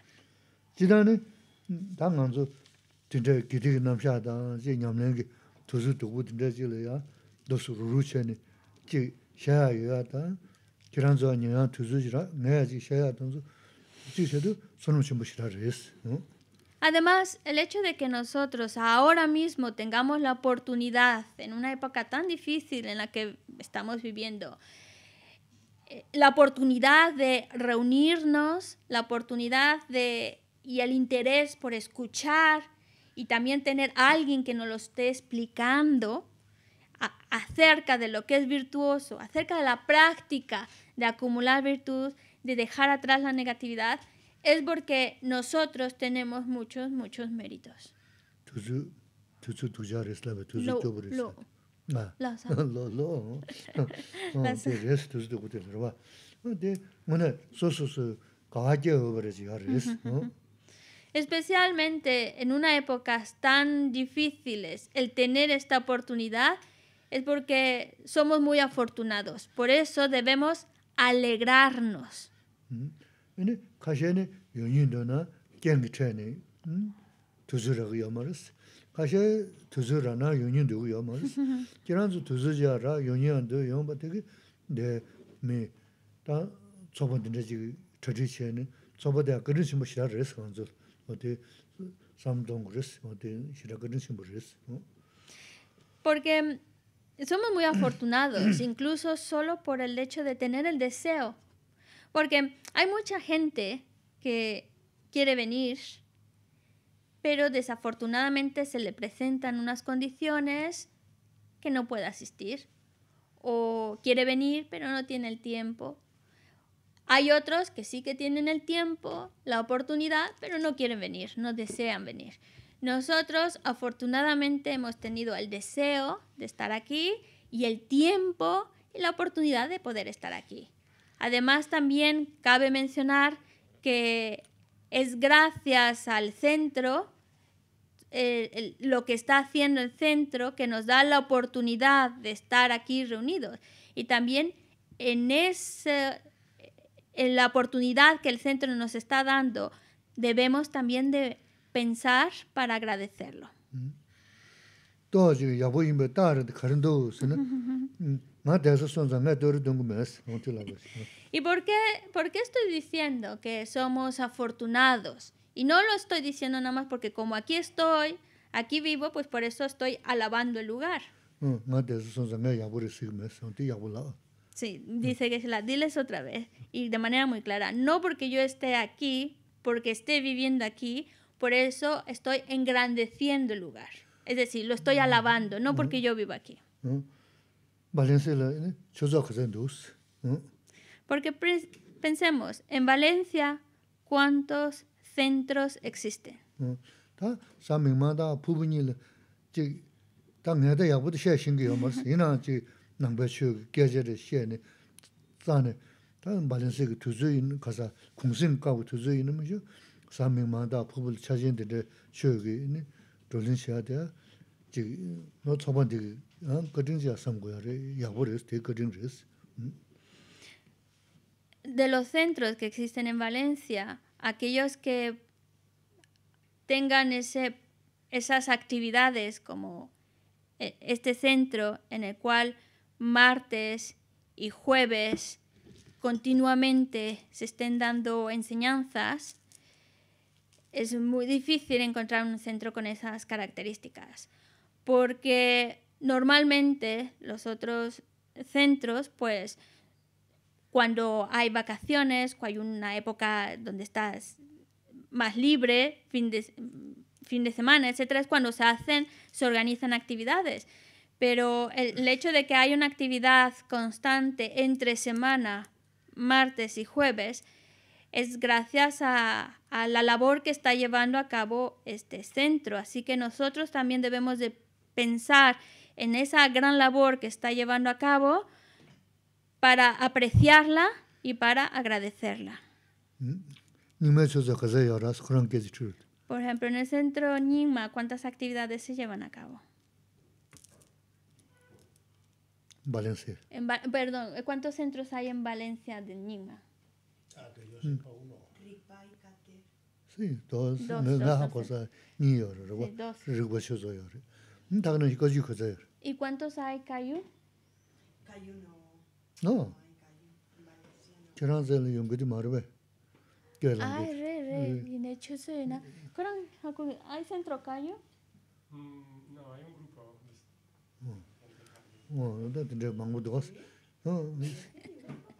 Además, el hecho de que nosotros ahora mismo tengamos la oportunidad, en una época tan difícil en la que estamos viviendo, eh, la oportunidad de reunirnos, la oportunidad de y el interés por escuchar y también tener a alguien que nos lo esté explicando acerca de lo que es virtuoso, acerca de la práctica de acumular virtud, de dejar atrás la negatividad, es porque nosotros tenemos muchos, muchos méritos. Especialmente en una época tan difíciles, el tener esta oportunidad es porque somos muy afortunados. Por eso debemos alegrarnos. Yani kaşeni yönyin döne gengi çeyni hmm, tuzura kıyamarız. Kaşe tuzura na yönyin dögu yamarız. [laughs] Kiranzu tuzuca ra yönyin an dögu yamba tegi de mi ta çoba dinleci çocuğu çeyni çoba dea gırın simbo şirar res kanzu. Ode samdong res, ode şirar gırın simbo Porque somos muy afortunados, incluso solo por el hecho de tener el deseo porque hay mucha gente que quiere venir, pero desafortunadamente se le presentan unas condiciones que no puede asistir. O quiere venir, pero no tiene el tiempo. Hay otros que sí que tienen el tiempo, la oportunidad, pero no quieren venir, no desean venir. Nosotros afortunadamente hemos tenido el deseo de estar aquí y el tiempo y la oportunidad de poder estar aquí. Además, también cabe mencionar que es gracias al centro, lo que está haciendo el centro, que nos da la oportunidad de estar aquí reunidos. Y también en, ese, en la oportunidad que el centro nos está dando, debemos también de pensar para agradecerlo. [laughs] ¿Y por qué, por qué estoy diciendo que somos afortunados? Y no lo estoy diciendo nada más porque como aquí estoy, aquí vivo, pues por eso estoy alabando el lugar. Mm, sí, dice que se la diles otra vez y de manera muy clara. No porque yo esté aquí, porque esté viviendo aquí, por eso estoy engrandeciendo el lugar. Es decir, lo estoy mm. alabando, no mm. porque yo vivo aquí. Valencia 呢，就是讲，好像在那样子，呢。因为，我们，想一想，在 Valencia，多少个中心，存在？呃，那，三名万达，服务业的，这，他现在也有的写新的项目，虽然这，人们去，建设的，写的，这个，他 Valencia，他主要，好像，公司搞的，主要，三名万达，服务，产生的，这个，旅游的，这个。de los centros que existen en Valencia, aquellos que tengan esas actividades como e, este centro en el cual martes y jueves continuamente se estén dando enseñanzas, es muy difícil encontrar un centro con esas características porque normalmente los otros centros, pues cuando hay vacaciones, cuando hay una época donde estás más libre, fin de, fin de semana, etcétera, es cuando se hacen, se organizan actividades. Pero el, hecho de que hay una actividad constante entre semana, martes y jueves, es gracias a, a la labor que está llevando a cabo este centro. Así que nosotros también debemos de pensar en esa gran labor que está llevando a cabo para apreciarla y para agradecerla. Mm-hmm. Por ejemplo, en el centro Nyingma, ¿cuántas actividades se llevan a cabo? Valencia. perdón, ¿cuántos centros hay en Valencia de Nyingma? Ah, que yo mm. sepa uno. Sí, todos Dos. dos, dos, dos, dos, dos, dos, dos. Mm, ¿Y cuántos hay Cayu? Cayu no. No. Ay, re, ¿hay centro Cayu? Mm, no, hay un grupo. Oh, no de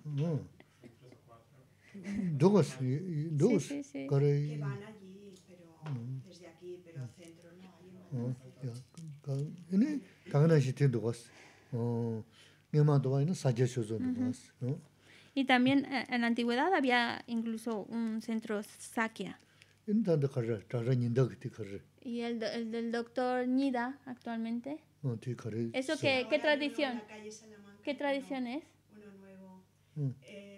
No, no. dos, Sí, sí, sí. Que van allí, pero mm. desde aquí, pero centro no hay. Ah, 아니 당연하시 된도 봤어. 어. 내가 도와 있는 사제쇼도 봤어. 어. Y también eh, en la antigüedad había incluso un centro Sakya. Y el, el del doctor Nida actualmente. ¿Eso qué, qué tradición? ¿Qué tradición es? Uno nuevo. Mm. Eh,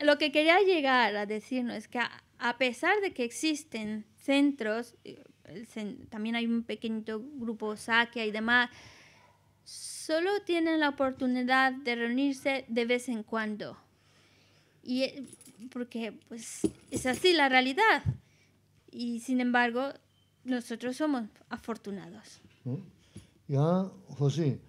lo que quería llegar a decirnos es que a, pesar de que existen centros, eh, también hay un pequeñito grupo Sakia y demás, solo tienen la oportunidad de reunirse de vez en cuando. Y eh, porque pues es así la realidad. Y sin embargo, nosotros somos afortunados. ¿Mm? Ya, José.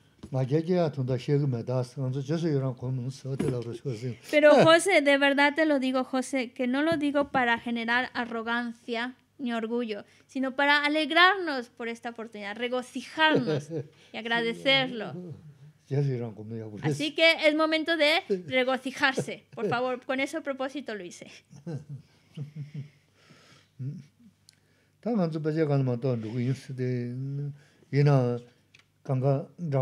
Pero José, de verdad te lo digo, José, que no lo digo para generar arrogancia ni orgullo, sino para alegrarnos por esta oportunidad, regocijarnos y agradecerlo. Así que es momento de regocijarse. Por favor, con ese propósito lo hice. Y bueno,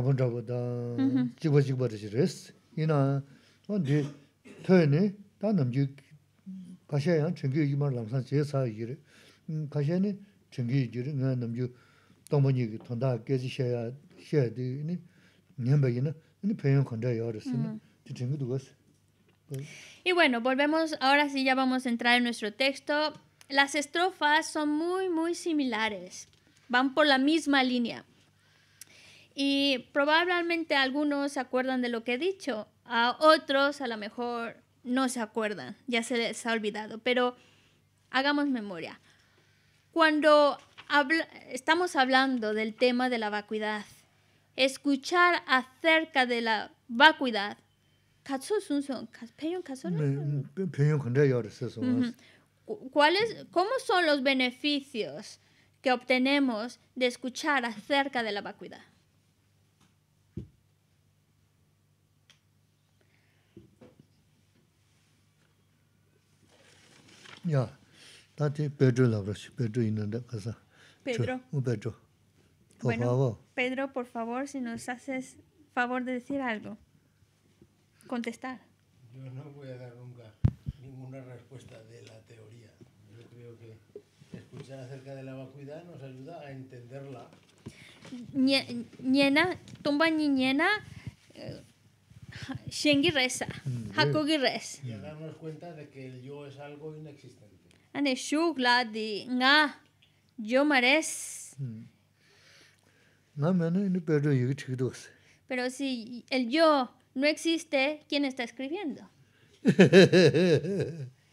volvemos, ahora sí ya vamos a entrar en nuestro texto. Las estrofas son muy, muy similares, van por la misma línea. Y probablemente algunos se acuerdan de lo que he dicho, a otros a lo mejor no se acuerdan, ya se les ha olvidado, pero hagamos memoria. Cuando estamos hablando del tema de la vacuidad, escuchar acerca de la vacuidad, ¿Cuáles, ¿Cómo son los beneficios que obtenemos de escuchar acerca de la vacuidad? Ya, Pedro Pedro casa. Pedro. Pedro. Por favor. Pedro, por favor, si nos haces favor de decir algo, contestar. Yo no voy a dar nunca ninguna respuesta de la teoría. Yo creo que escuchar acerca de la vacuidad nos ayuda a entenderla. tumba eh, Shengi reza. Mm, Hakugi res. Mm. Y darnos cuenta de que el yo es algo inexistente. Ane shugladi nga yo mares. Mm. Pues. Pero si el yo no existe, ¿quién está escribiendo? [laughs]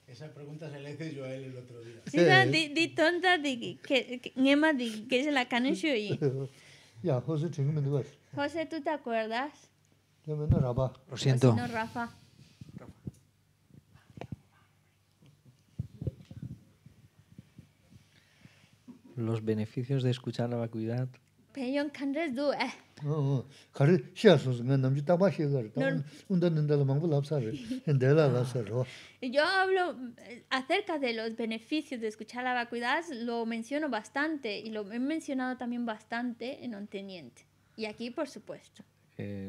Esa pregunta se le hice yo a él el otro día. Sí, di, di tonta di que se la caneshu y. [laughs] Ya, José, tengo José, ¿tú te acuerdas? Lo siento. Los beneficios de escuchar la vacuidad. yo hablo eh, acerca de los beneficios de escuchar la vacuidad, lo menciono bastante y lo he mencionado también bastante en teniente. Y aquí, por supuesto. Eh...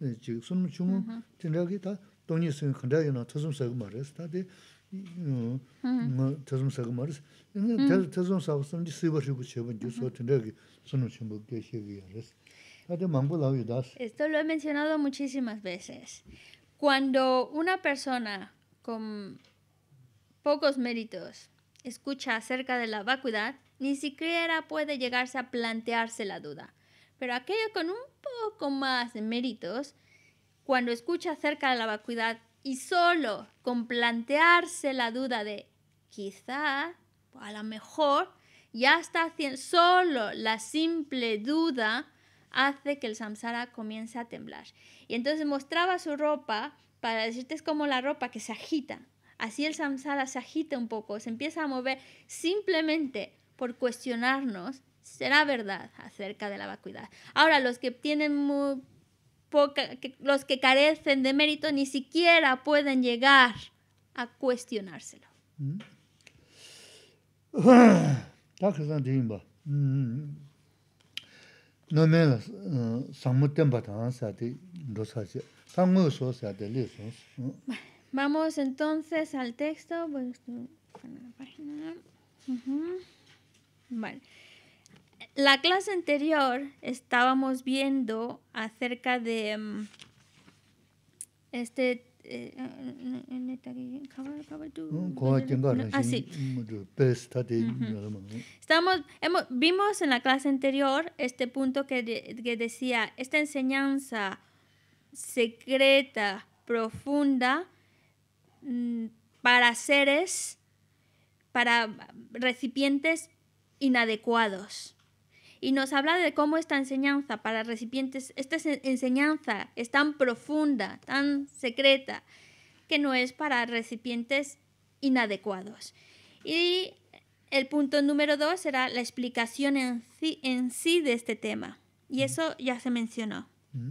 Esto lo he mencionado muchísimas veces. Cuando una persona con pocos méritos escucha acerca de la vacuidad, ni siquiera puede llegarse a plantearse la duda. Pero aquello con un poco más de méritos, cuando escucha acerca de la vacuidad y solo con plantearse la duda de quizá, a lo mejor, ya está haciendo, solo la simple duda hace que el samsara comience a temblar. Y entonces mostraba su ropa para decirte es como la ropa que se agita. Así el samsara se agita un poco, se empieza a mover simplemente por cuestionarnos será verdad acerca de la vacuidad. Ahora, los que tienen muy poca, los que carecen de mérito ni siquiera pueden llegar a cuestionárselo. Mm. [sighs] Vamos entonces al texto. Pues, vale la clase anterior estábamos viendo acerca de este vimos en la clase anterior este punto que decía, esta enseñanza secreta, profunda, para seres, para recipientes inadecuados y nos habla de cómo esta enseñanza para recipientes, esta enseñanza es tan profunda, tan secreta, que no es para recipientes inadecuados. Y el punto número dos será la explicación en sí, en sí de este tema. Y eso ya se mencionó. Mm.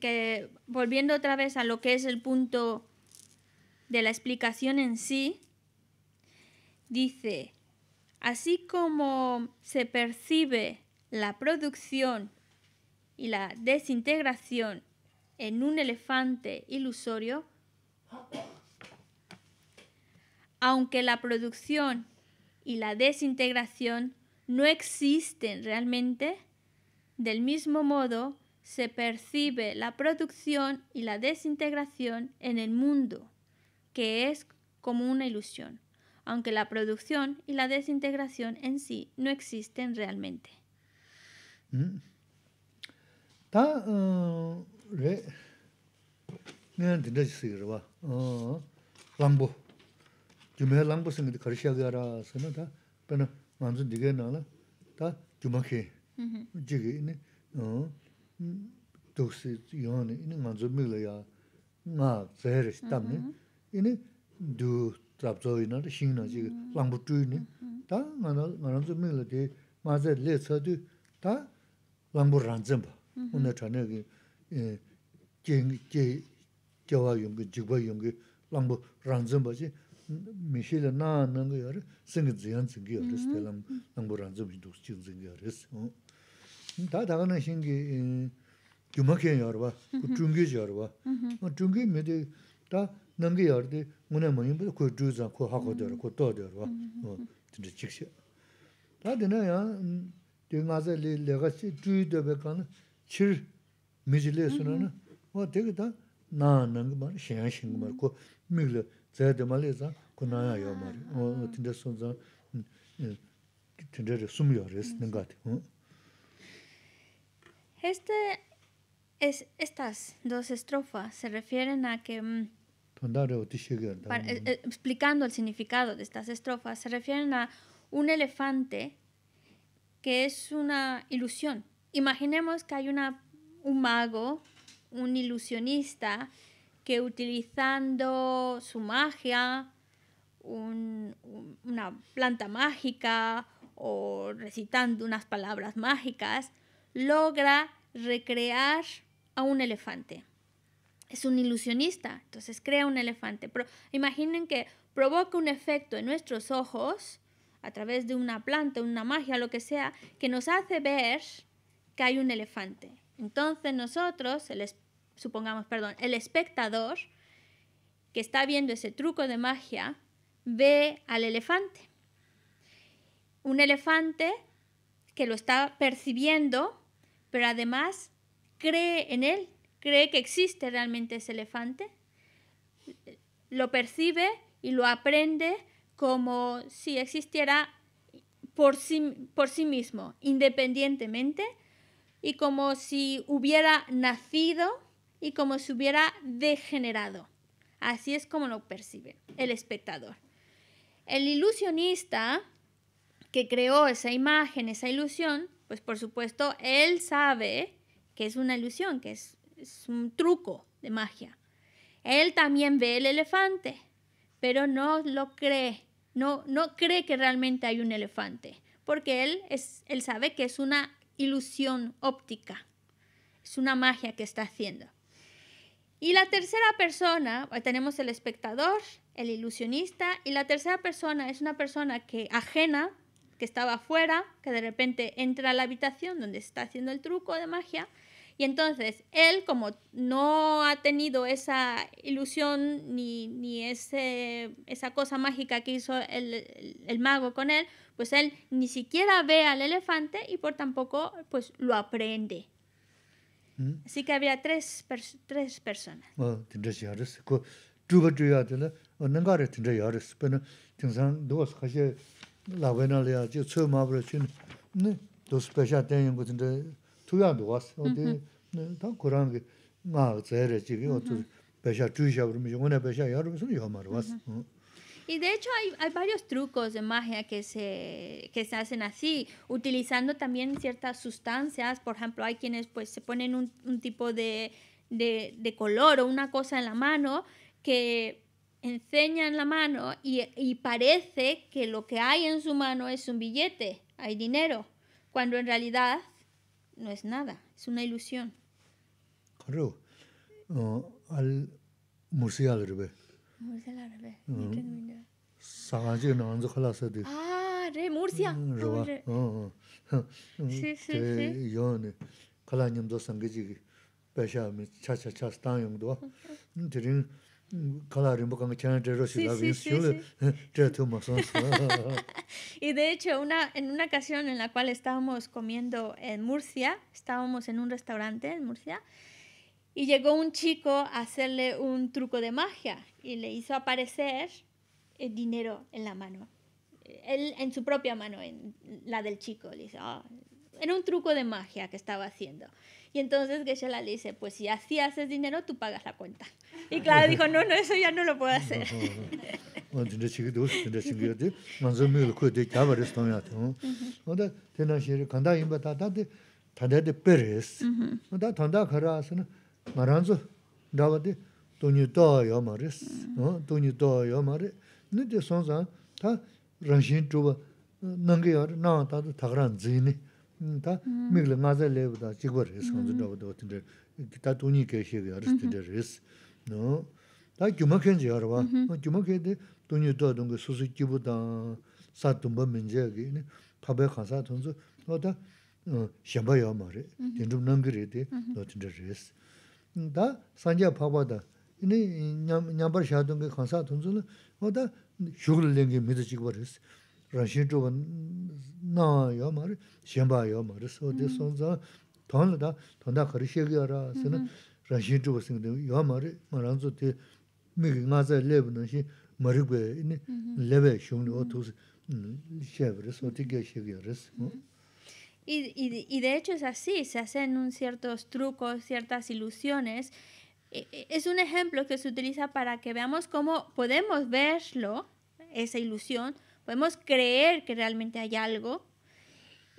que volviendo otra vez a lo que es el punto de la explicación en sí, dice, así como se percibe la producción y la desintegración en un elefante ilusorio, aunque la producción y la desintegración no existen realmente, del mismo modo, se percibe la producción y la desintegración en el mundo, que es como una ilusión, aunque la producción y la desintegración en sí no existen realmente. Mm. Eh, dōksī yōni, inī ngā dzō mīla yā ngā dzēhēri shitamni, inī dū dāb dzō yīna, shīngi nā jī lāngbū dzū tā ngā rā, ngā rā dī mā dzē lē tsā tā lāngbū rā dzēm nā chā nē wā yōngi, yōngi, jī, nā ngā yā rī, yā rī, tā yā rī 다 다가는 신기 규모케 여러와 그 중기 여러와 뭐 중기 메데 다 능기 여러데 문에 뭐그 주자 코 하고 여러 코 또도 여러와 뭐 진짜 직셔 다 되나야 대마자 레가시 주의도 간칠 미질레스는 뭐 되게 다 나는 거 말이야 신양 신고 말고 밀레 제대 말이야 그 나야 여 말이야 뭐 진짜 손자 진짜 숨이 어렸는 것 같아 Este, es, estas dos estrofas se refieren a que... Mm, eh, eh, explicando el significado de estas estrofas, se refieren a un elefante que es una ilusión. Imaginemos que hay una, un mago, un ilusionista, que utilizando su magia, una planta mágica o recitando unas palabras mágicas, logra recrear a un elefante. Es un ilusionista, entonces crea un elefante. Pero imaginen que provoca un efecto en nuestros ojos a través de una planta, una magia, lo que sea, que nos hace ver que hay un elefante. Entonces nosotros, el supongamos, perdón, el espectador que está viendo ese truco de magia ve al elefante. Un elefante que lo está percibiendo pero además cree en él, cree que existe realmente ese elefante, lo percibe y lo aprende como si existiera por sí, por sí mismo, independientemente, y como si hubiera nacido y como si hubiera degenerado. Así es como lo percibe el espectador. El ilusionista que creó esa imagen, esa ilusión, pues por supuesto él sabe que es una ilusión, que es, un truco de magia. Él también ve el elefante, pero no lo cree, no, no cree que realmente hay un elefante, porque él, es, él sabe que es una ilusión óptica, es una magia que está haciendo. Y la tercera persona, tenemos el espectador, el ilusionista, y la tercera persona es una persona que ajena que estaba afuera, que de repente entra a la habitación donde está haciendo el truco de magia. Y entonces él, como no ha tenido esa ilusión ni, ni ese, esa cosa mágica que hizo el, mago con él, pues él ni siquiera ve al elefante y por tampoco pues lo aprende. Mm. Así que había tres, tres personas la nā liyā chī tsū mā pula chī nī dōs pēshā tēngi ngu tīndā tūyā duwās, o tī tā Kurāṅ kī ngā tsē rē chī kī o tū pēshā chūyā pula mī chī ngu nā pēshā Y de hecho hay, hay, varios trucos de magia que se, que se hacen así, utilizando también ciertas sustancias. Por ejemplo, hay quienes pues se ponen un, un tipo de, de, de color o una cosa en la mano que enseña en la mano y, y, parece que lo que hay en su mano es un billete, hay dinero, cuando en realidad no es nada, es una ilusión. Correo. Uh, al Murcia al revés. Murcia al revés. Uh, no no de. Ah, re Murcia. Mm, Roba. Ah, ah. [laughs] sí, sí, sí. Yo ne khala nyam do sangje pesha cha cha cha sta yong [laughs] Y de hecho, una, en una ocasión en la cual estábamos comiendo en Murcia, estábamos en un restaurante en Murcia, y llegó un chico a hacerle un truco de magia y le hizo aparecer el dinero en la mano. Él en su propia mano, en la del chico, le ah, era un truco de magia que estaba haciendo. Y entonces Geshe-la le dice, pues si así haces dinero, tú pagas la cuenta. Y claro, dijo, no, no, eso ya no lo puedo hacer. [laughs] 다 미르 맞아 레브다 지거리 선주도 어떤데 기타 돈이 계시게 알았는데 레스 너다 규모견지 알아봐 규모견데 돈이 더 어떤 거 수수 기부다 사돈바 문제기 밥에 가서 돈서 너다 샤바야 말에 진좀 넘그리데 어떤데 다 산자 파바다 이니 냠냠바 샤던게 가서 돈서는 어다 죽을 랭게 믿어지고 버렸어 Y de hecho es así, se hacen ciertos trucos, ciertas ilusiones. E, e, es un ejemplo que se utiliza para que veamos cómo podemos verlo, esa ilusión podemos creer que realmente hay algo.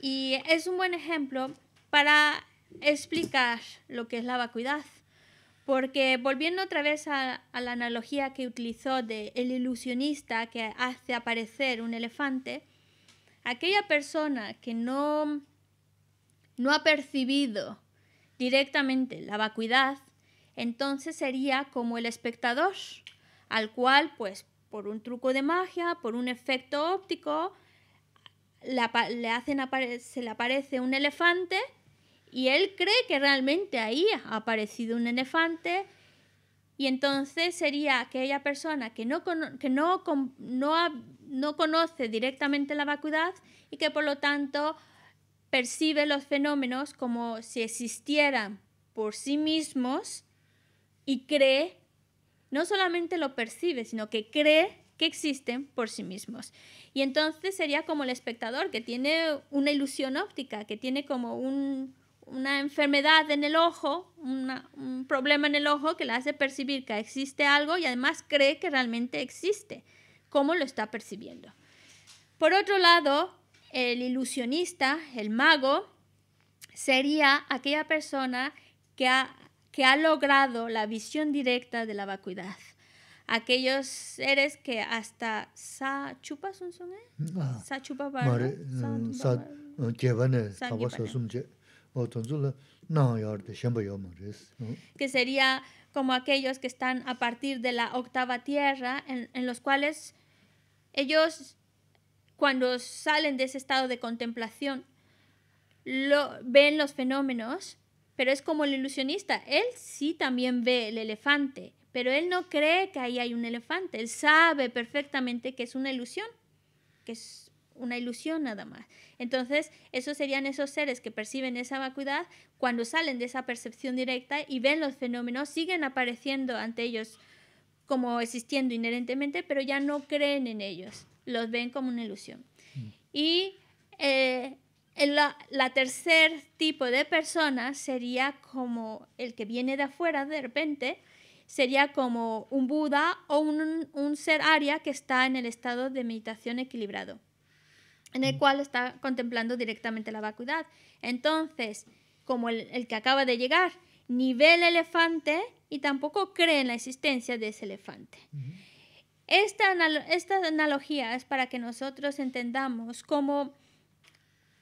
Y es un buen ejemplo para explicar lo que es la vacuidad. Porque volviendo otra vez a, la analogía que utilizó de el ilusionista que hace aparecer un elefante, aquella persona que no, no ha percibido directamente la vacuidad, entonces sería como el espectador, al cual pues por un truco de magia, por un efecto óptico, le hacen se le aparece un elefante y él cree que realmente ahí ha aparecido un elefante y entonces sería aquella persona que no, no, no, no conoce directamente la vacuidad y que por lo tanto percibe los fenómenos como si existieran por sí mismos y cree no solamente lo percibe, sino que cree que existen por sí mismos. Y entonces sería como el espectador que tiene una ilusión óptica, que tiene como una enfermedad en el ojo, un problema en el ojo que le hace percibir que existe algo y además cree que realmente existe, como lo está percibiendo. Por otro lado, el ilusionista, el mago, sería aquella persona que ha, que ha logrado la visión directa de la vacuidad. Aquellos seres que hasta sa chupa son son eh? ah. sa chupa sa que sería como aquellos que están a partir de la octava tierra en, en los cuales ellos cuando salen de ese estado de contemplación lo, ven los fenómenos pero es como el ilusionista, él sí también ve el elefante, pero él no cree que ahí hay un elefante, él sabe perfectamente que es una ilusión, que es una ilusión nada más. Entonces, esos serían esos seres que perciben esa vacuidad, cuando salen de esa percepción directa y ven los fenómenos, siguen apareciendo ante ellos como existiendo inherentemente, pero ya no creen en ellos, los ven como una ilusión. Mm. Y eh, la, tercer tipo de persona sería como el que viene de afuera de repente, sería como un Buda o un, ser aria que está en el estado de meditación equilibrado, en el mm. cual está contemplando directamente la vacuidad. Entonces, como el, que acaba de llegar, ni ve el elefante y tampoco cree en la existencia de ese elefante. esta analogía es para que nosotros entendamos cómo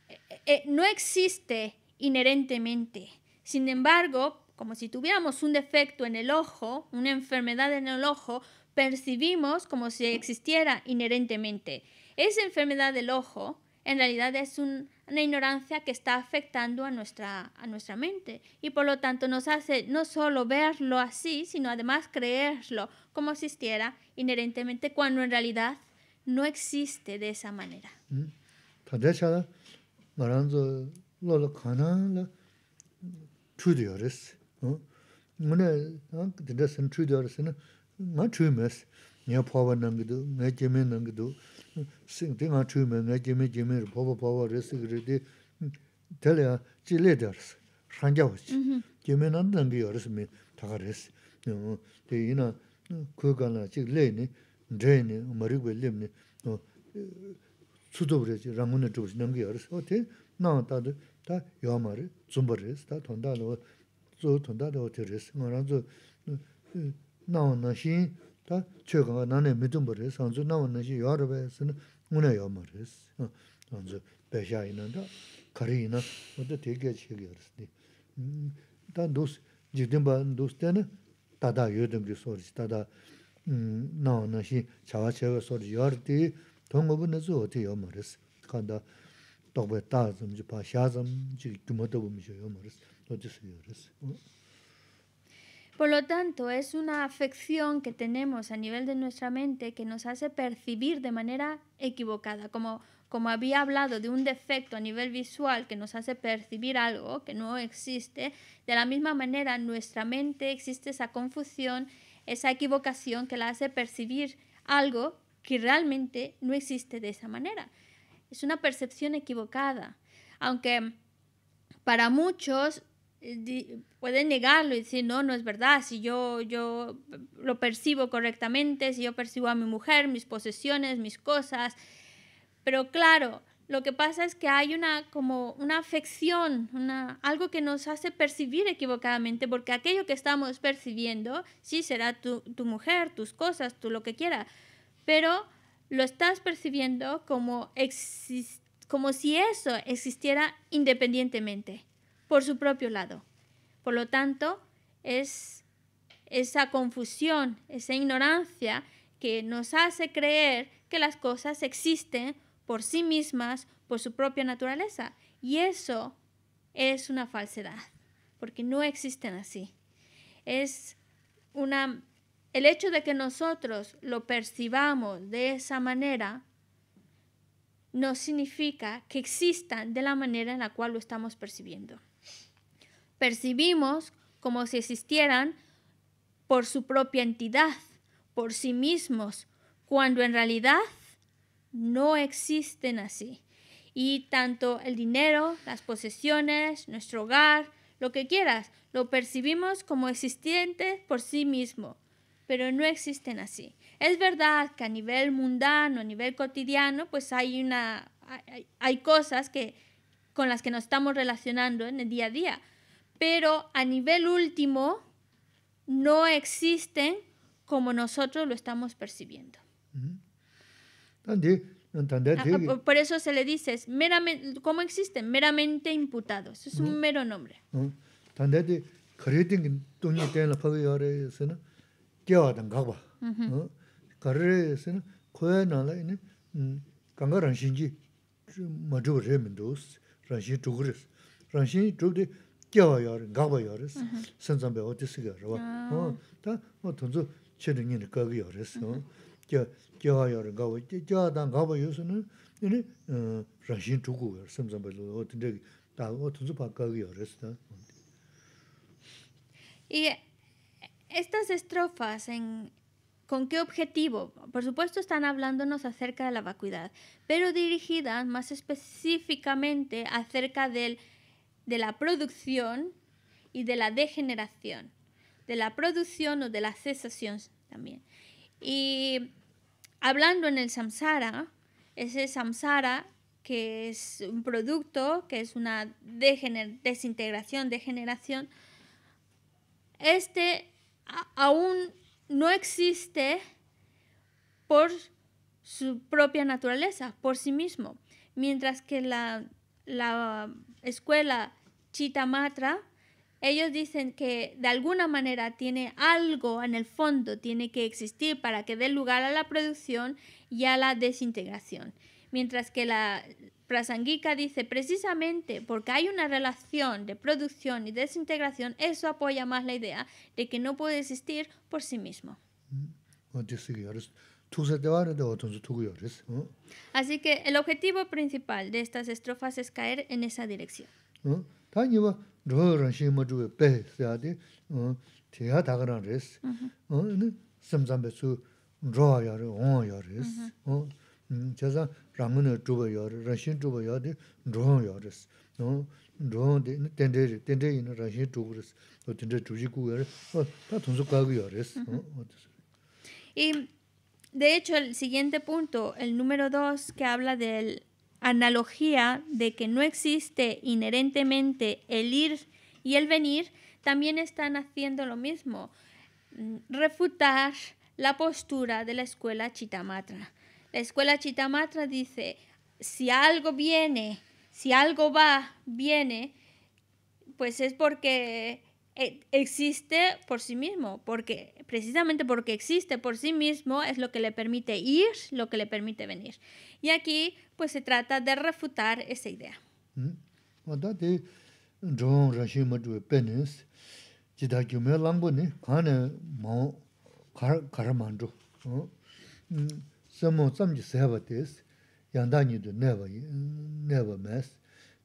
eh, eh, no existe inherentemente. Sin embargo, como si tuviéramos un defecto en el ojo, una enfermedad en el ojo, percibimos como si existiera inherentemente. Esa enfermedad del ojo en realidad es una ignorancia que está afectando a nuestra, a nuestra mente y por lo tanto nos hace no solo verlo así, sino además creerlo como si existiera inherentemente cuando en realidad no existe de esa manera. Mm. nā rāndzō lō lō kānā ngā chūdi yō rēs, mūne tēnda san 내 yō rēs nā, ngā chūmi mēs, nyā pōwa nāngi dō, ngā yēmē nāngi dō, sīng tī ngā chūmi mē, ngā yēmē yēmē rō, pōpa pōwa rēs tsudubrezi, rangunna dhubrezi, nangi yarisi, o ten naa tadu ta yawamari, zumbarisi, ta tonda dhawa, zo tonda dhawa tirisi, nga ranzu naa nashin, ta che kanga nane midumbarisi, anzu naa nashin yawarabayasi, nguna yawamarisi, anzu baisha ina, ta kari ina, o ta tegya chegi yarisi. tada tada Por lo tanto, es una afección que tenemos a nivel de nuestra mente que nos hace percibir de manera equivocada, como, como había hablado de un defecto a nivel visual que nos hace percibir algo que no existe, de la misma manera en nuestra mente existe esa confusión, esa equivocación que la hace percibir algo que realmente no existe de esa manera. Es una percepción equivocada. Aunque para muchos eh, pueden negarlo y decir, no, no es verdad, si yo, yo lo percibo correctamente, si yo percibo a mi mujer, mis posesiones, mis cosas. Pero claro, lo que pasa es que hay una, como una afección, una, algo que nos hace percibir equivocadamente, porque aquello que estamos percibiendo, sí será tu, tu mujer, tus cosas, tú lo que quieras, pero lo estás percibiendo como, como si eso existiera independientemente, por su propio lado. Por lo tanto, es esa confusión, esa ignorancia que nos hace creer que las cosas existen por sí mismas, por su propia naturaleza. Y eso es una falsedad, porque no existen así. Es una el hecho de que nosotros lo percibamos de esa manera no significa que exista de la manera en la cual lo estamos percibiendo. Percibimos como si existieran por su propia entidad, por sí mismos, cuando en realidad no existen así. Y tanto el dinero, las posesiones, nuestro hogar, lo que quieras, lo percibimos como existente por sí mismo, pero no existen así. Es verdad que a nivel mundano, a nivel cotidiano, pues hay una hay, cosas que con las que nos estamos relacionando en el día a día, pero a nivel último no existen como nosotros lo estamos percibiendo. Ah, ah, por eso se le dice, meramente, ¿cómo existen? Meramente imputados. Es un mero nombre. 깨어든 가 봐. 어. 거래에서는 코에 나라 있는 신지 맞어 버리면도스. 라시 두그르스. 라시 두데 깨어야 가 봐요. 선선배 어디서 가 봐. 어. 다뭐 돈도 치는 게 거기 어렸어. 깨 깨어야 가 봐. 깨어든 가 봐요서는 이네 두고 선선배 어디데 다 어디서 바꿔 가기 어렸어. 예. estas estrofas ¿Con qué objetivo? Por supuesto están hablándonos acerca de la vacuidad, pero dirigidas más específicamente acerca de la producción y de la degeneración, de la producción o de la cesación también. Y hablando en el samsara, ese samsara que es un producto, que es una desintegración, degeneración, este aún no existe por su propia naturaleza, por sí mismo, mientras que la, la escuela Chitamatra, ellos dicen que de alguna manera tiene algo en el fondo, tiene que existir para que dé lugar a la producción y a la desintegración, mientras que la Prasangika dice, precisamente porque hay una relación de producción y desintegración, eso apoya más la idea de que no puede existir por sí mismo. Mm-hmm. Así que el objetivo principal de estas estrofas es caer en esa dirección. Y de hecho el siguiente punto, el número dos, que habla de la analogía de que no existe inherentemente el ir y el venir, también están haciendo lo mismo, mm, refutar la postura de la escuela Chitamatra. La escuela Chitamatra dice, si algo viene, si algo va, viene, pues es porque e, existe por sí mismo, porque precisamente porque existe por sí mismo es lo que le permite ir, lo que le permite venir. Y aquí pues se trata de refutar esa idea. Mm samu tsamji seba tes, yanda nidu neba, neba mes,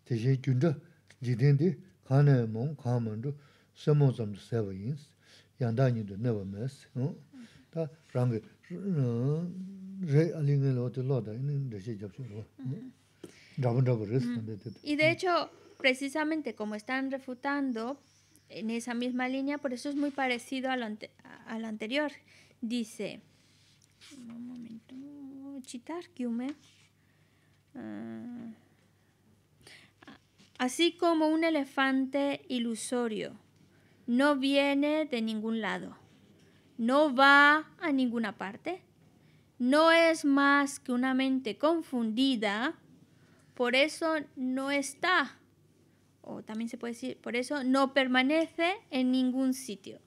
teshi gyunda jidindi kane mong kamandu samu tsamji seba yins, yanda nidu neba mes, ta rangi re alingi te loda, deshi jabshu rwa, drabu drabu res. Y de hecho, precisamente como están refutando en esa misma línea, por eso es muy parecido a lo, ante a lo anterior, dice un momento ah. así como un elefante ilusorio no viene de ningún lado no va a ninguna parte no es más que una mente confundida por eso no está o también se puede decir por eso no permanece en ningún sitio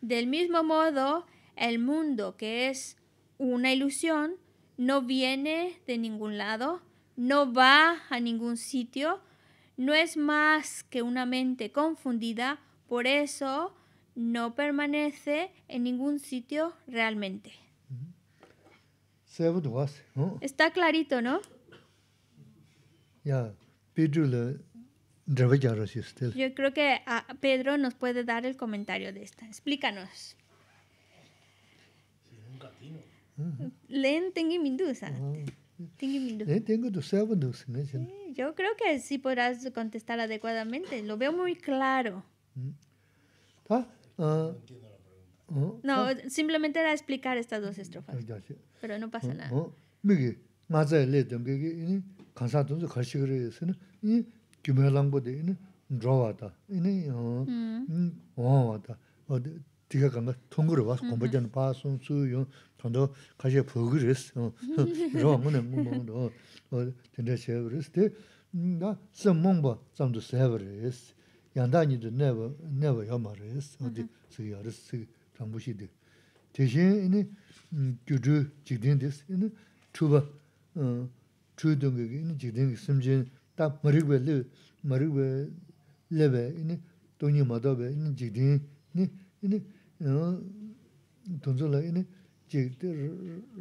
del mismo modo el mundo que es una ilusión, no viene de ningún lado, no va a ningún sitio, no es más que una mente confundida, por eso no permanece en ningún sitio realmente. Mm-hmm. Está clarito, ¿no? Yo creo que Pedro nos puede dar el comentario de esta. Explícanos. Len tengi mindusa. Tengi mindusa. Len tengo tu selva dusa. Yo creo que sí podrás contestar adecuadamente. Lo veo muy claro. Mm. Ah, ah no, oh, ah. simplemente era explicar estas dos estrofas. Ah, pero no pasa oh, nada. mire mazai le tengi que ini kansa tunzu kashi kare yasi na ini kumelangbo de ini drawa ta ini wawa ta. Uh, 디가 간다 와서 공부전 봐서 수용 전도 가셔 버그레스 어 그러면 뭐뭐 어 근데 세브레스데 나 섬몽바 좀도 세브레스 양다니도 네버 네버 요마레스 어디 쓰여르스 담부시데 대신에 규주 지딘데스 이는 투바 어 추동게 이는 지딘 숨진 딱 머리벨레 머리벨레베 이는 돈이 마다베 이는 지딘 이는 tunzu la ini jik di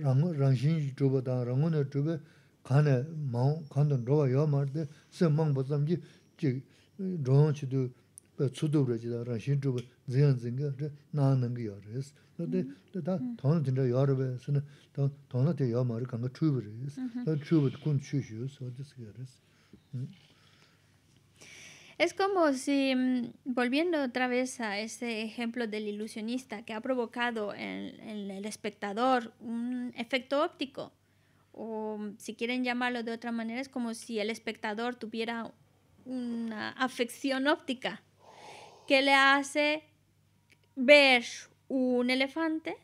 rangu, rangshin chubba dan rangu na Es como si, mm, volviendo otra vez a ese ejemplo del ilusionista que ha provocado en, el espectador un efecto óptico, o mm, si quieren llamarlo de otra manera, es como si el espectador tuviera una afección óptica que le hace ver un elefante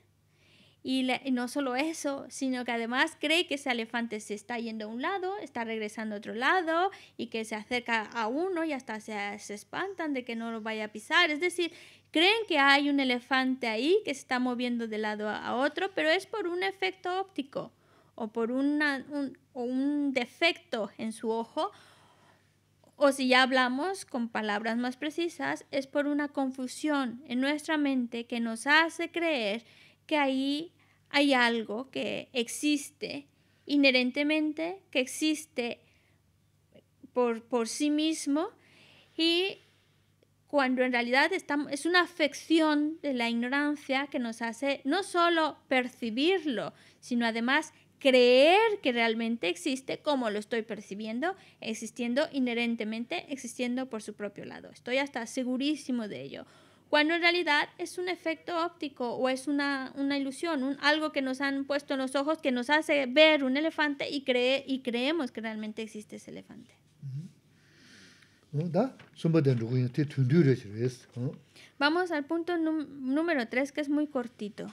y, no solo eso, sino que además cree que ese elefante se está yendo a un lado, está regresando a otro lado y que se acerca a uno y hasta se, espantan de que no lo vaya a pisar. Es decir, creen que hay un elefante ahí que se está moviendo de lado a otro, pero es por un efecto óptico o por un, un defecto en su ojo. O si ya hablamos con palabras más precisas, es por una confusión en nuestra mente que nos hace creer ahí hay algo que existe inherentemente, que existe por, por sí mismo y cuando en realidad estamos, es una afección de la ignorancia que nos hace no solo percibirlo, sino además creer que realmente existe como lo estoy percibiendo, existiendo inherentemente, existiendo por su propio lado. Estoy hasta segurísimo de ello cuando en realidad es un efecto óptico o es una, una ilusión, un, algo que nos han puesto en los ojos que nos hace ver un elefante y, cree, y creemos que realmente existe ese elefante. Mm-hmm. Vamos al punto número 3 que es muy cortito.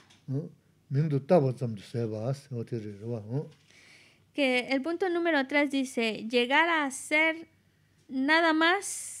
Que el punto número 3 dice llegar a ser nada más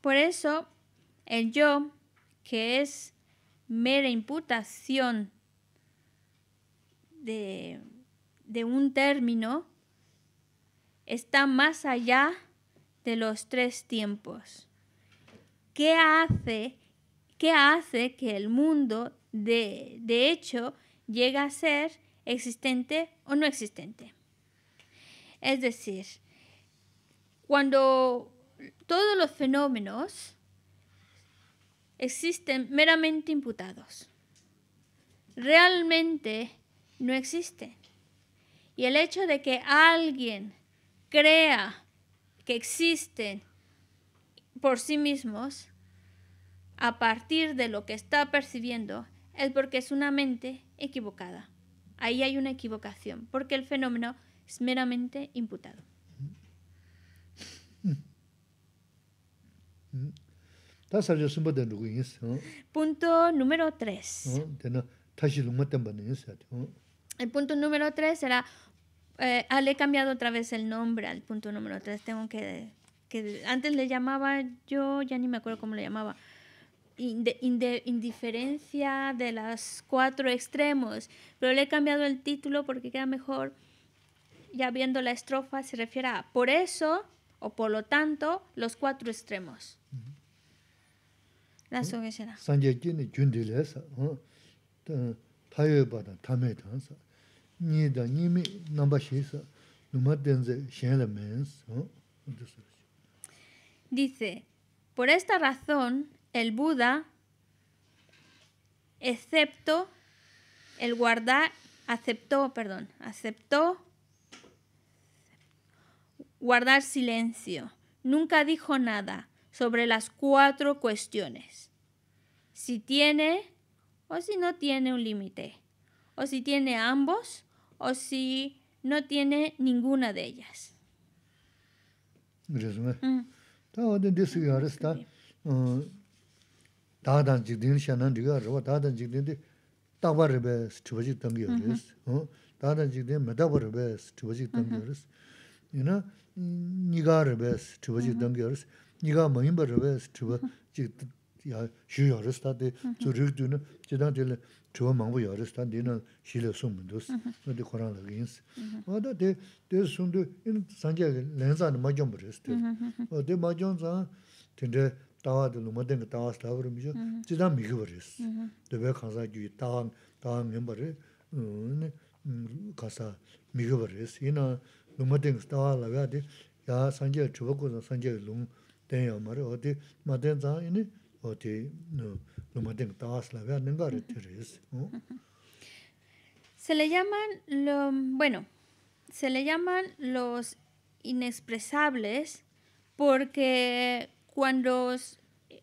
Por eso, el yo, que es mera imputación de, un término, está más allá de los tres tiempos. ¿Qué hace, hace que el mundo de, de hecho llegue a ser existente o no existente? Es decir, cuando todos los fenómenos existen meramente imputados. Realmente no existen. Y el hecho de que alguien crea que existen por sí mismos a partir de lo que está percibiendo es porque es una mente equivocada. Ahí hay una equivocación, porque el fenómeno es meramente imputado. Punto número 3. El punto número 3 era eh, le he cambiado otra vez el nombre al punto número 3. Tengo que que antes le llamaba yo, ya ni me acuerdo cómo le llamaba. Inde, indiferencia de las cuatro extremos, pero le he cambiado el título porque queda mejor. Ya viendo la estrofa se refiere a por eso o por lo tanto los cuatro extremos. La mm-hmm. sugestión. Sanje jin jun dile sa. Ta da ta me sa. Ni da ni mi namba shi sa. Numa denze shen le men sa. Dice, por esta razón el Buda excepto el guardar aceptó, perdón, aceptó guardar silencio. Nunca dijo nada sobre las cuatro cuestiones. Si tiene o si no tiene un límite. O si tiene ambos o si no tiene ninguna de ellas. Resume. Ta o den desu yar sta. Da dan ji din shan nan diga ro da dan ji de ta ba re be chu ba ji dang ge res. Da dan ji din me da ba re be chu ba ji 니가 레베스 주버지 덩겨스 니가 뭐인 버 레베스 주버 지 야, 쉬 열었다. 데 근데 코로나 그인스. 어다 데스운데 인 산제 렌자는 마좀 버렸어. 어데 마좀자 근데 다와들 뭐든 다와스 다버미죠. 제단 미고 버렸어. 데베 가사 주 다한 다한 멤버를 음 가사 미고 이나 lo ting stawa laga di yaa sanje chubaku zang sanje lung ten yaa mara o di ma ten zang ini o di lungma ting stawa slaga nunga re teres. [laughs] Se le llaman, lo, bueno, se le llaman los inexpresables porque cuando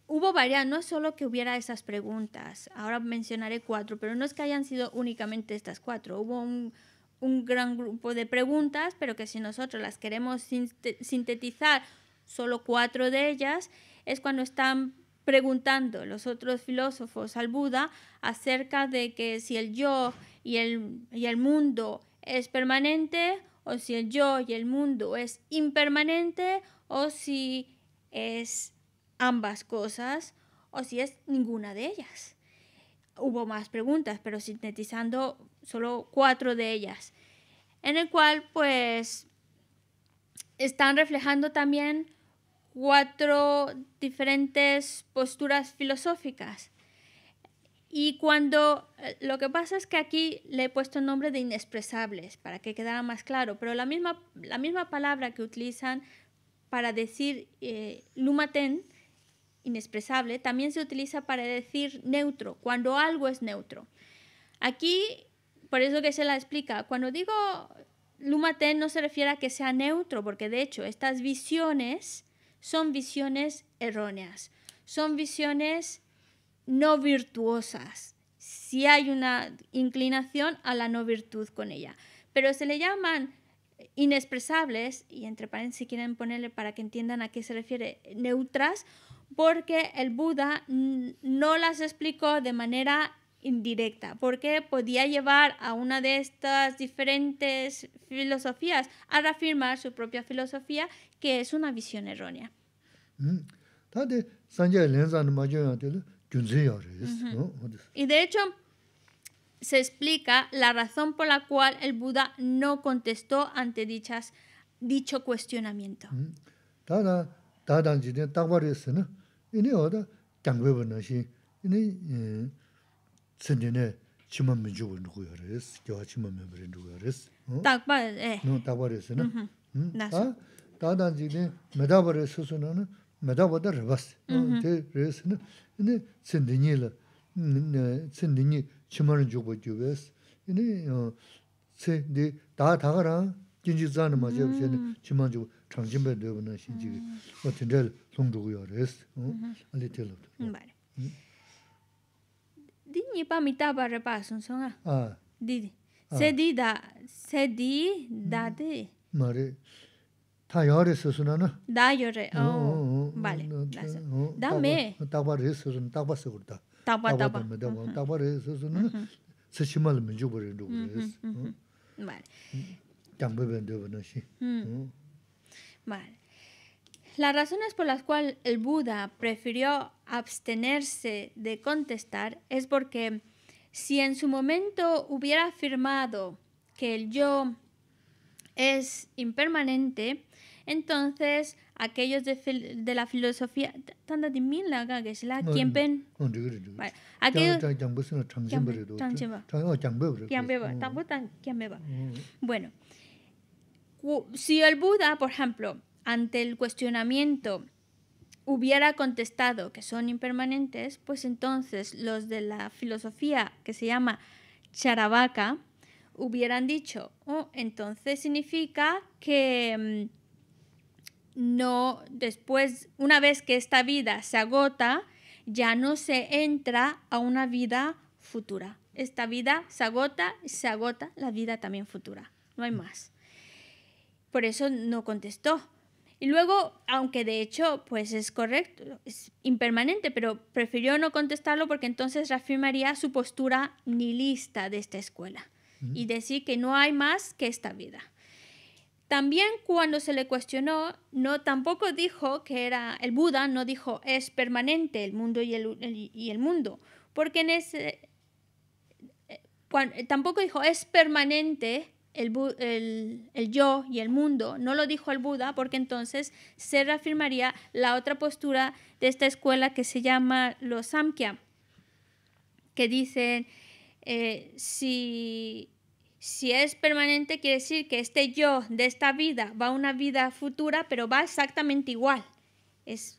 hubo varias, no es solo que hubiera esas preguntas, ahora mencionaré cuatro, pero no es que hayan sido únicamente estas cuatro, hubo un, un gran grupo de preguntas, pero que si nosotros las queremos sintetizar solo cuatro de ellas, es cuando están preguntando los otros filósofos al Buda acerca de que si el yo y el, y el mundo es permanente, o si el yo y el mundo es impermanente, o si es ambas cosas, o si es ninguna de ellas. Hubo más preguntas, pero sintetizando solo cuatro de ellas, en el cual pues están reflejando también cuatro diferentes posturas filosóficas. Y cuando eh, lo que pasa es que aquí le he puesto el nombre de inexpresables para que quedara más claro, pero la misma, la misma palabra que utilizan para decir eh, lumaten, inexpresable, también se utiliza para decir neutro, cuando algo es neutro. Aquí por eso que se la explica. Cuando digo Lumaten no se refiere a que sea neutro, porque de hecho estas visiones son visiones erróneas, son visiones no virtuosas. Si hay una inclinación a la no virtud con ella, pero se le llaman inexpresables, y entre paréntesis quieren ponerle para que entiendan a qué se refiere, neutras, porque el Buda no las explicó de manera indirecta, porque podía llevar a una de estas diferentes filosofías a reafirmar su propia filosofía, que es una visión errónea. Mm. Y de hecho, se explica la razón por la cual el Buda no contestó ante dichas, dicho cuestionamiento. Mm. tsindine chima minchubu nukuu yaris, gyawa chima minchubu nukuu yaris. Hmm? Takpa, eh. Nuu, takpa resi 응? Nasa. Mm-hmm. Hmm? Taadan zikne medaba resi su na, medaba da ribas. Mm-hmm. Te resi 주문을 주고 tsindini la, tsindini chima 다 gyubes. Ini, tsindi, taa 주문 주고 jinji zani ma jebu zini mm-hmm. chima minchubu changjimbe dhebu na di nipa mita bari pa sun sun nga di di se di da hmm. na da yo re oh, oh, oh, bali Las razones por las cuales el Buda prefirió abstenerse de contestar es porque si en su momento hubiera afirmado que el yo es impermanente, entonces aquellos de, la filosofía de bueno si el Buda por ejemplo ante el cuestionamiento hubiera contestado que son impermanentes, pues entonces los de la filosofía que se llama Charavaca hubieran dicho, oh, entonces significa que mm, no, después, una vez que esta vida se agota, ya no se entra a una vida futura. Esta vida se agota y se agota la vida también futura. No hay más. Por eso no contestó. Y luego, aunque de hecho, pues es correcto, es impermanente, pero prefirió no contestarlo porque entonces reafirmaría su postura nihilista de esta escuela y decir que no hay más que esta vida. También cuando se le cuestionó, no tampoco dijo que era el Buda, no dijo es permanente el mundo y el, y el mundo, porque en ese, eh, tampoco dijo es permanente el, yo y el mundo, no lo dijo el Buda, porque entonces se reafirmaría la otra postura de esta escuela que se llama los Samkhya, que dicen, eh, si, es permanente, quiere decir que este yo de esta vida va a una vida futura, pero va exactamente igual. Es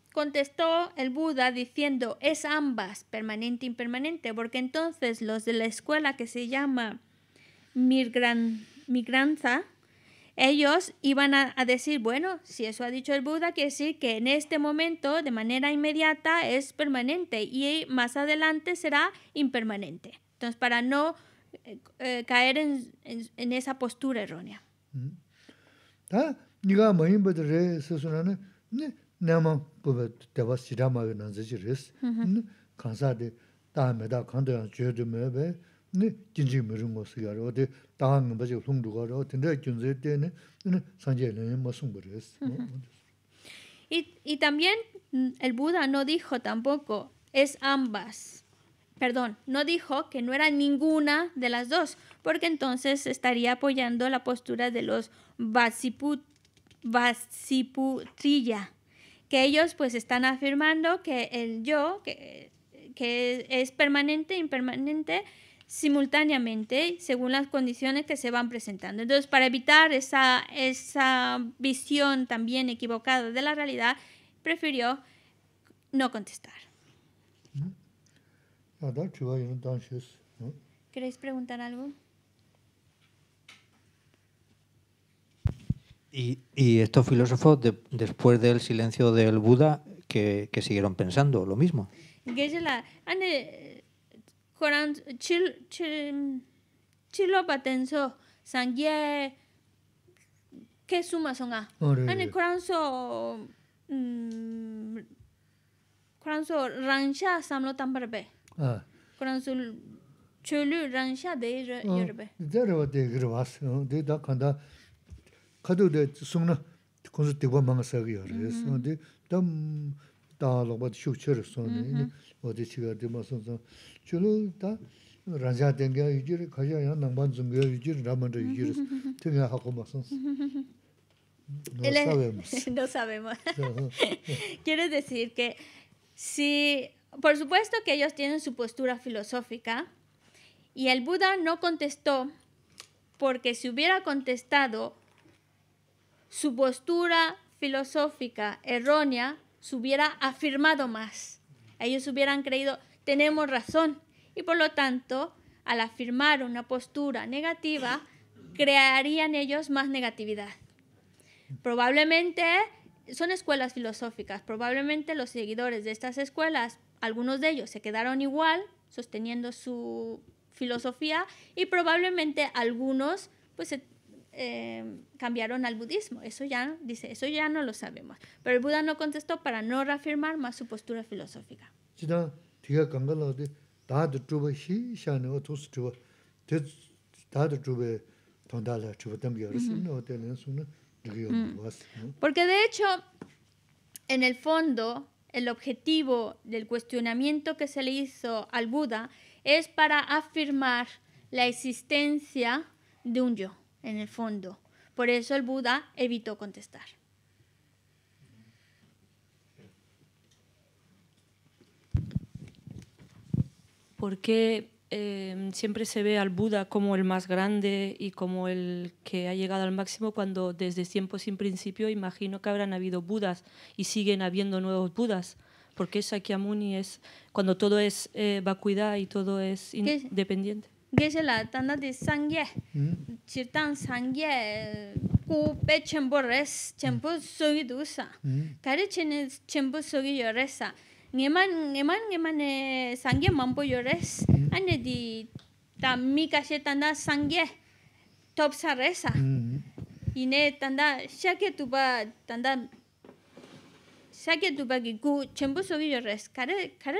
Contestó el Buda diciendo, es ambas, permanente e impermanente, porque entonces los de la escuela que se llama Migran, Migranza, ellos iban a, decir, bueno, si eso ha dicho el Buda, quiere decir que en este momento, de manera inmediata, es permanente y más adelante será impermanente. Entonces, para no eh, eh, caer en, esa postura errónea. Mm. Ah, nāma pūpa tewa sirāma wē nānsa shi rīs. Kānsā dī tā mē tā kāntā yāng chē dhī mē bē, nī jīnchī mē rīng gō sī gā rō, dī tā ngā bā chī lōng dhū rō, tī ndā kyun zē Y también el Buda no dijo tampoco, es ambas. Perdón, no dijo que no era ninguna de las dos, porque entonces estaría apoyando la postura de los Vasiputriya que ellos pues están afirmando que el yo, que, que es permanente e impermanente, simultáneamente según las condiciones que se van presentando. Entonces, para evitar esa, esa visión también equivocada de la realidad, prefirió no contestar. ¿Mm? ¿Queréis preguntar algo? Y, y estos filósofos, de, después del silencio del Buda, que, que siguieron pensando lo mismo. Gesela, ane Koran chil chil chilo sangye suma songa. Ane Koran so mm, ransha samlo tambarbe. Koran ah. so chulu ransha de ah, yorbe. Dero de grabas, de da kanda Mm-hmm. Mm-hmm. Mm-hmm. sabemos. [laughs] no sabemos. [laughs] [laughs] decir que si, por supuesto que ellos tienen su postura filosófica y el Buda no contestó porque si hubiera contestado su postura filosófica errónea se hubiera afirmado más. Ellos hubieran creído, tenemos razón. Y por lo tanto, al afirmar una postura negativa, crearían ellos más negatividad. Probablemente son escuelas filosóficas, probablemente los seguidores de estas escuelas, algunos de ellos se quedaron igual, sosteniendo su filosofía, y probablemente algunos pues se Em, cambiaron al budismo. Eso ya, dice, eso ya no lo sabemos. Pero el Buda no contestó para no reafirmar más su postura filosófica. Porque de hecho, en el fondo, el objetivo del cuestionamiento que se le hizo al Buda es para afirmar la existencia de un yo en el fondo. Por eso el Buda evitó contestar. ¿Por qué eh, siempre se ve al Buda como el más grande y como el que ha llegado al máximo cuando desde tiempos sin principio imagino que habrán habido Budas y siguen habiendo nuevos Budas? Porque Shakyamuni es cuando todo es eh, vacuidad y todo es independiente. geshe la tanda di sangye, hmm? chirtang sangye ku pe chenpo res, chenpo hmm. sogi du hmm? kare chene chenpo sogi yo Ngeman, Ngeman ngeman e sangye mampo yo res, ane di tammi kashe tanda sangye top sa res Ine tanda shake tuba, tanda shake tuba ki ku chenpo sogi yo res, kare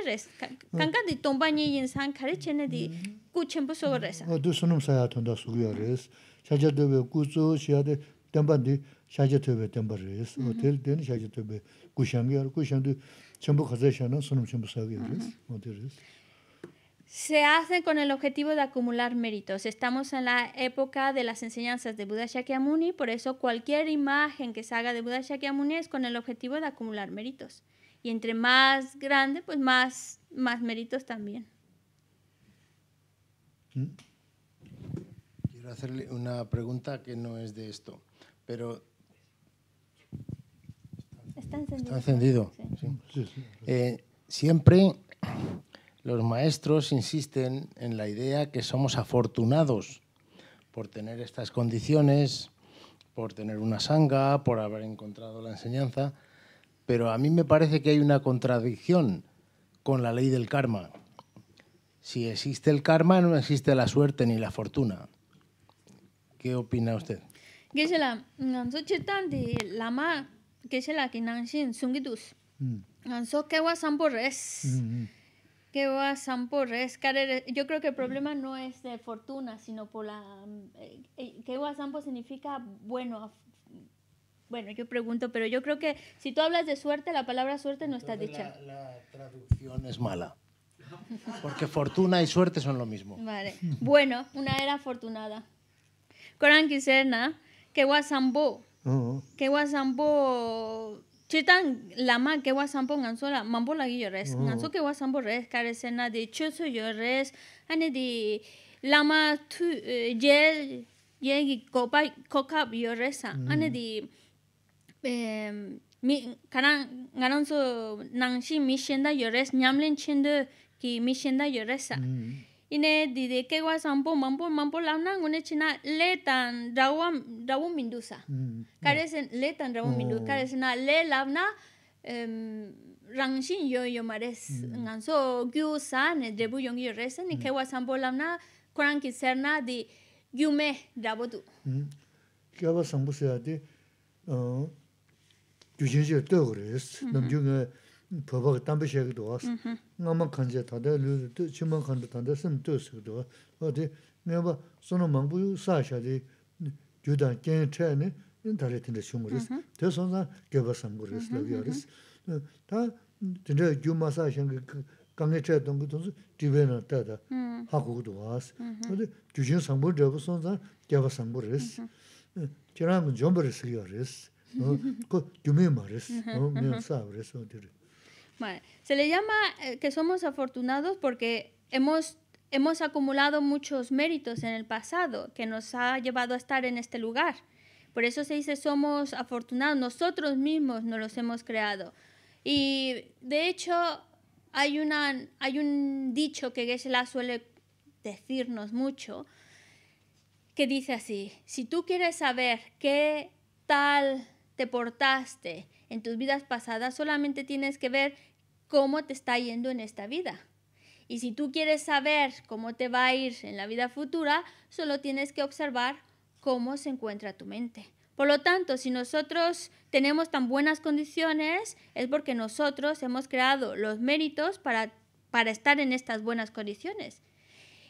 res. Kanka di tomba nye yin san, kare chene di... ku chenpo sogo resa. Du sunum saya tanda suguya res. Shaja tobe ku tsu tenpa di shaja tobe tenpa res. O tel teni shaja tobe ku shangi yar. chenpo khazay shana sunum chenpo sago res. O res. Se hace con el objetivo de acumular méritos. Estamos en la época de las enseñanzas de Buda Shakyamuni, por eso cualquier imagen que se haga de Buda Shakyamuni es con el objetivo de acumular méritos. Y entre más grande, pues más, más méritos también. Quiero hacerle una pregunta que no es de esto, pero... Está encendido. Eh, siempre los maestros insisten en la idea que somos afortunados por tener estas condiciones, por tener una sanga, por haber encontrado la enseñanza, pero a mí me parece que hay una contradicción con la ley del karma si existe el karma, no existe la suerte ni la fortuna. ¿Qué opina usted? Yo creo que el problema no es de fortuna, sino por la. Eh, eh, que wa significa bueno, bueno, yo pregunto, pero yo creo que si tú hablas de suerte, la palabra suerte no está dicha. la, traducción es mala. Porque fortuna y suerte son lo mismo. Vale. Bueno, una era afortunada. Coran que guasambo. Que uh-huh. guasambo. Chitan lama que guasambo ganzola, mambo la guillores, Ganso que guasambo res, carecena uh-huh. de choso yo res, ane de lama tu, eh, ye, ye, copa, coca yo resa, mm-hmm. ane de. Em, mi caran ngaran mi shenda yores nyamlen chende ki mishenda shenda yoresa. Mm. Ine dide kewa sampo mampo mampo launa ngune china le tan rawa rawa mindu sa. Mm. Mm. Kare sen le tan rawa oh. mindu, kare sena le launa rangshin yo yo mares. Nganso gyu sa ne drebu yongi yoresa, ni kewa sampo launa kurang ki serna di gyu me rabo tu. Kewa sampo se ade, uh, mm-hmm. gyu jenje to gores, namjunga pōpāka tāmbā shēka tō wās, ngāma kāñcā tāndā, lūdhā tō, chīmā kāñcā tāndā, sāma tō shēka tō wā. Wā tē, ngā bā, sōna māngbū yu sā shā tē, gyū tāng kēng chā yā nē, yā tā rē tīndā shūng rēs, tē sōn sā gyā bā sāng gu [laughs] Se le llama eh, que somos afortunados porque hemos, hemos acumulado muchos méritos en el pasado que nos ha llevado a estar en este lugar. Por eso se dice somos afortunados, nosotros mismos nos los hemos creado. Y de hecho hay, una, hay un dicho que geshe suele decirnos mucho, que dice así, si tú quieres saber qué tal te portaste en tus vidas pasadas, solamente tienes que ver cómo te está yendo en esta vida. Y si tú quieres saber cómo te va a ir en la vida futura, solo tienes que observar cómo se encuentra tu mente. Por lo tanto, si nosotros tenemos tan buenas condiciones, es porque nosotros hemos creado los méritos para, para estar en estas buenas condiciones.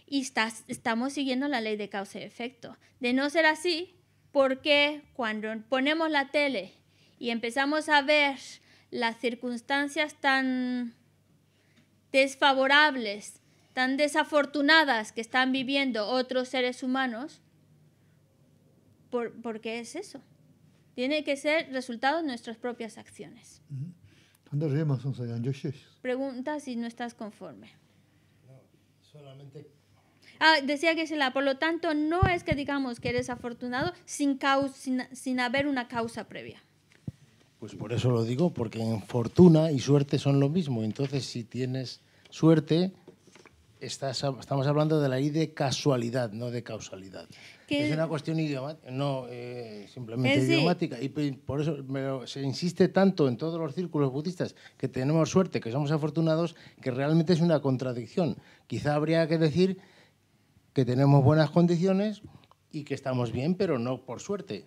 Y estamos siguiendo la ley de causa y efecto. De no ser así, ¿por qué cuando ponemos la tele y empezamos a ver las circunstancias tan desfavorables, tan desafortunadas que están viviendo otros seres humanos, por, porque es eso. Tiene que ser resultado de nuestras propias acciones. Pregunta si no estás conforme. No, solamente... Ah, decía que la, por lo tanto, no es que digamos que eres afortunado sin, causa, sin haber una causa previa. Pues por eso lo digo, porque en fortuna y suerte son lo mismo. Entonces, si tienes suerte, estás, estamos hablando de la ley de casualidad, no de causalidad. Es una cuestión idiomática, no eh, simplemente idiomática. Y por eso se insiste tanto en todos los círculos budistas que tenemos suerte, que somos afortunados, que realmente es una contradicción. Quizá habría que decir que tenemos buenas condiciones y que estamos bien, pero no por suerte.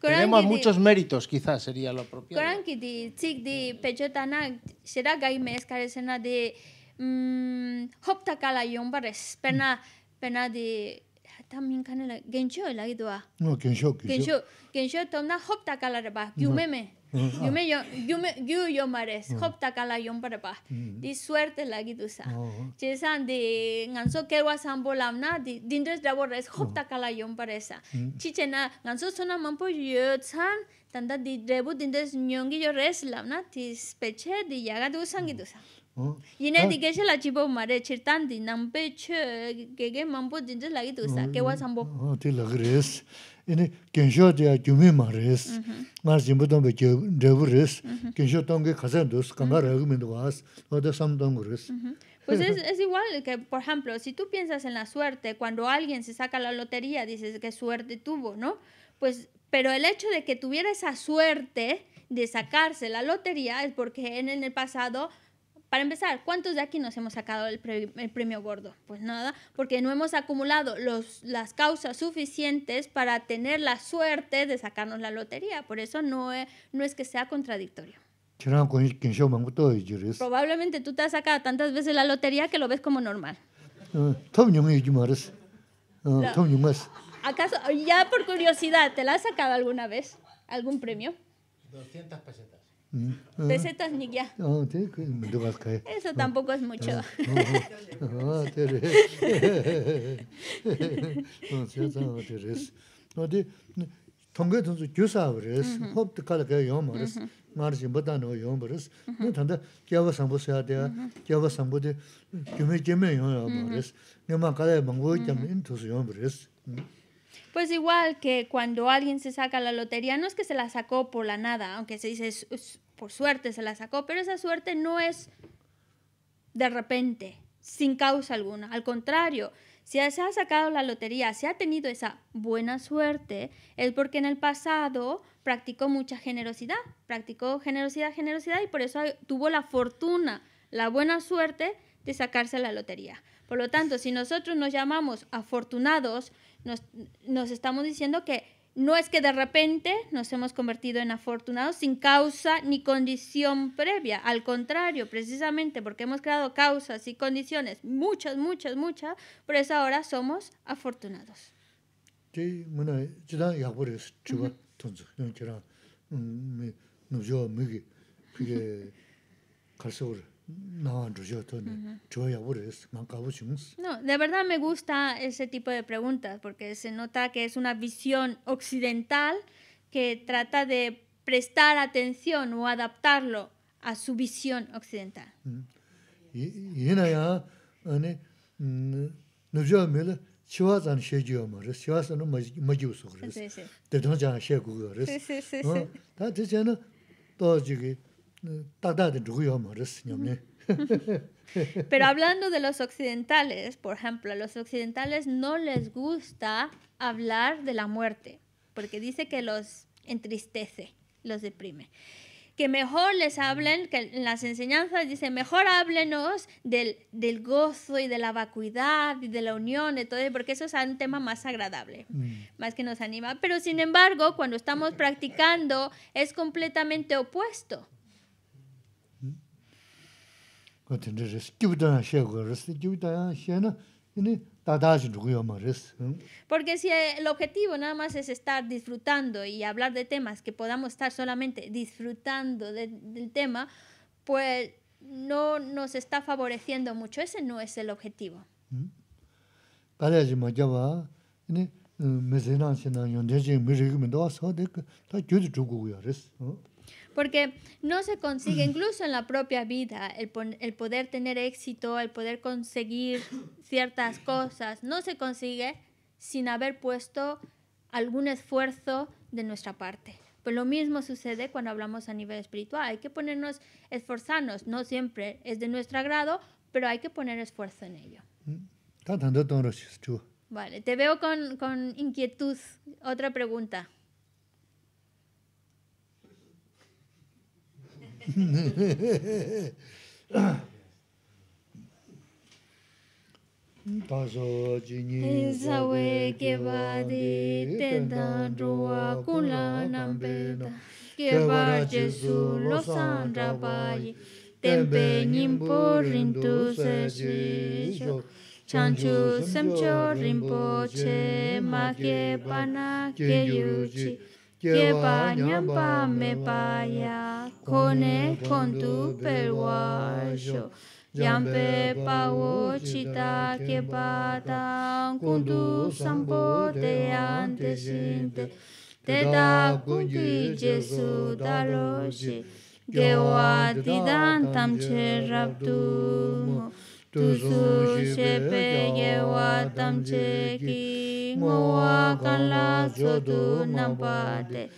Tenemos muchos méritos, quizás sería lo apropiado. Koran kiti tsik di pechotana será gai mes carecena de mm, hopta kala yombares pena pena de también canela gencho, la idua. No, gencho, gencho. Gencho, tomna hopta kala reba, gyumeme. Mm. yo me yo yo me yo yo mares mm. hop ta kala yo para pa mm. di suerte la gitu sa oh. che san di nganso ke wa san na di dindes da borres hop ta kala yo para esa chi che na nganso sona mampo yo tanda di debu dindes nyongi yo res la na ti speche di yaga du san gitu sa oh. yine di ke ah. la chipo mare chirtan di nampe che ke ke mampo dindes la gitu sa oh. ke wa san bo ti la Pues es, es, igual que, por ejemplo, si tú piensas en la suerte, cuando alguien se saca la lotería, dices qué suerte tuvo, ¿no? Pues, pero el hecho de que tuviera esa suerte de sacarse la lotería es porque en el pasado para empezar, ¿cuántos de aquí nos hemos sacado el, premio gordo? Pues nada, porque no hemos acumulado las causas suficientes para tener la suerte de sacarnos la lotería. Por eso no es, que sea contradictorio. Probablemente tú te has sacado tantas veces la lotería que lo ves como normal. Ah, ah, ¿Acaso, ya por curiosidad, ¿te la has sacado alguna vez? ¿Algún premio? 200 pesetas. 베세타 니야. 어, 테크, 도바스카. 에사 땀보고스 무초. 어, 테레스. 으. 으. 으. 으. 으. 으. 으. 으. 으. Pues igual que cuando alguien se saca la lotería, no es que se la sacó por la nada, aunque se dice por suerte se la sacó, pero esa suerte no es de repente, sin causa alguna. Al contrario, si se ha sacado la lotería, si ha tenido esa buena suerte, es porque en el pasado practicó mucha generosidad, practicó generosidad, generosidad y por eso tuvo la fortuna, la buena suerte de sacarse la lotería. Por lo tanto, si nosotros nos llamamos afortunados, nos, estamos diciendo que no es que de repente nos hemos convertido en afortunados sin causa ni condición previa. Al contrario, precisamente porque hemos creado causas y condiciones, muchas, muchas, muchas, por eso ahora somos afortunados. No, de verdad me gusta ese tipo de preguntas porque se nota que es una visión occidental que trata de prestar atención o adaptarlo a su visión occidental. Sí, sí, sí. [laughs] Pero hablando de los occidentales, por ejemplo, a los occidentales no les gusta hablar de la muerte, porque dice que los entristece, los deprime. Que mejor les hablen, que en las enseñanzas dice, mejor háblenos del, del gozo y de la vacuidad y de la unión, porque eso es un tema más agradable, mm. más que nos anima. Pero sin embargo, cuando estamos practicando, es completamente opuesto porque si el objetivo nada más es estar disfrutando y hablar de temas que podamos estar solamente disfrutando del tema, pues no nos está favoreciendo mucho, ese no es el objetivo porque no se consigue, mm. incluso en la propia vida, el, poder tener éxito, el poder conseguir ciertas [coughs] cosas, no se consigue sin haber puesto algún esfuerzo de nuestra parte. Pues lo mismo sucede cuando hablamos a nivel espiritual. Hay que ponernos, esforzarnos. No siempre es de nuestro agrado, pero hay que poner esfuerzo en ello. Mm. Vale, te veo con, con inquietud. Otra pregunta. Pāso jīnyī sāwē kēpā dī tēntā rūwā kūlā nām pētā kēpā jēsū lōsān rāpāyī tēmpē nīmpō rīntū sēshī shō chāñchū sēmchō rīmpō chē mā kye pa nyam pa me pa ya, kone kondu perwa asho, nyam pe pa wo chita kye pa ta, kondu sampo deyan te sinte, te da kundi jesu talo she, kye wa didan tamche rabtu mo, tu su shepe kye wa tamche ki, 모아 갈라 조두 남바데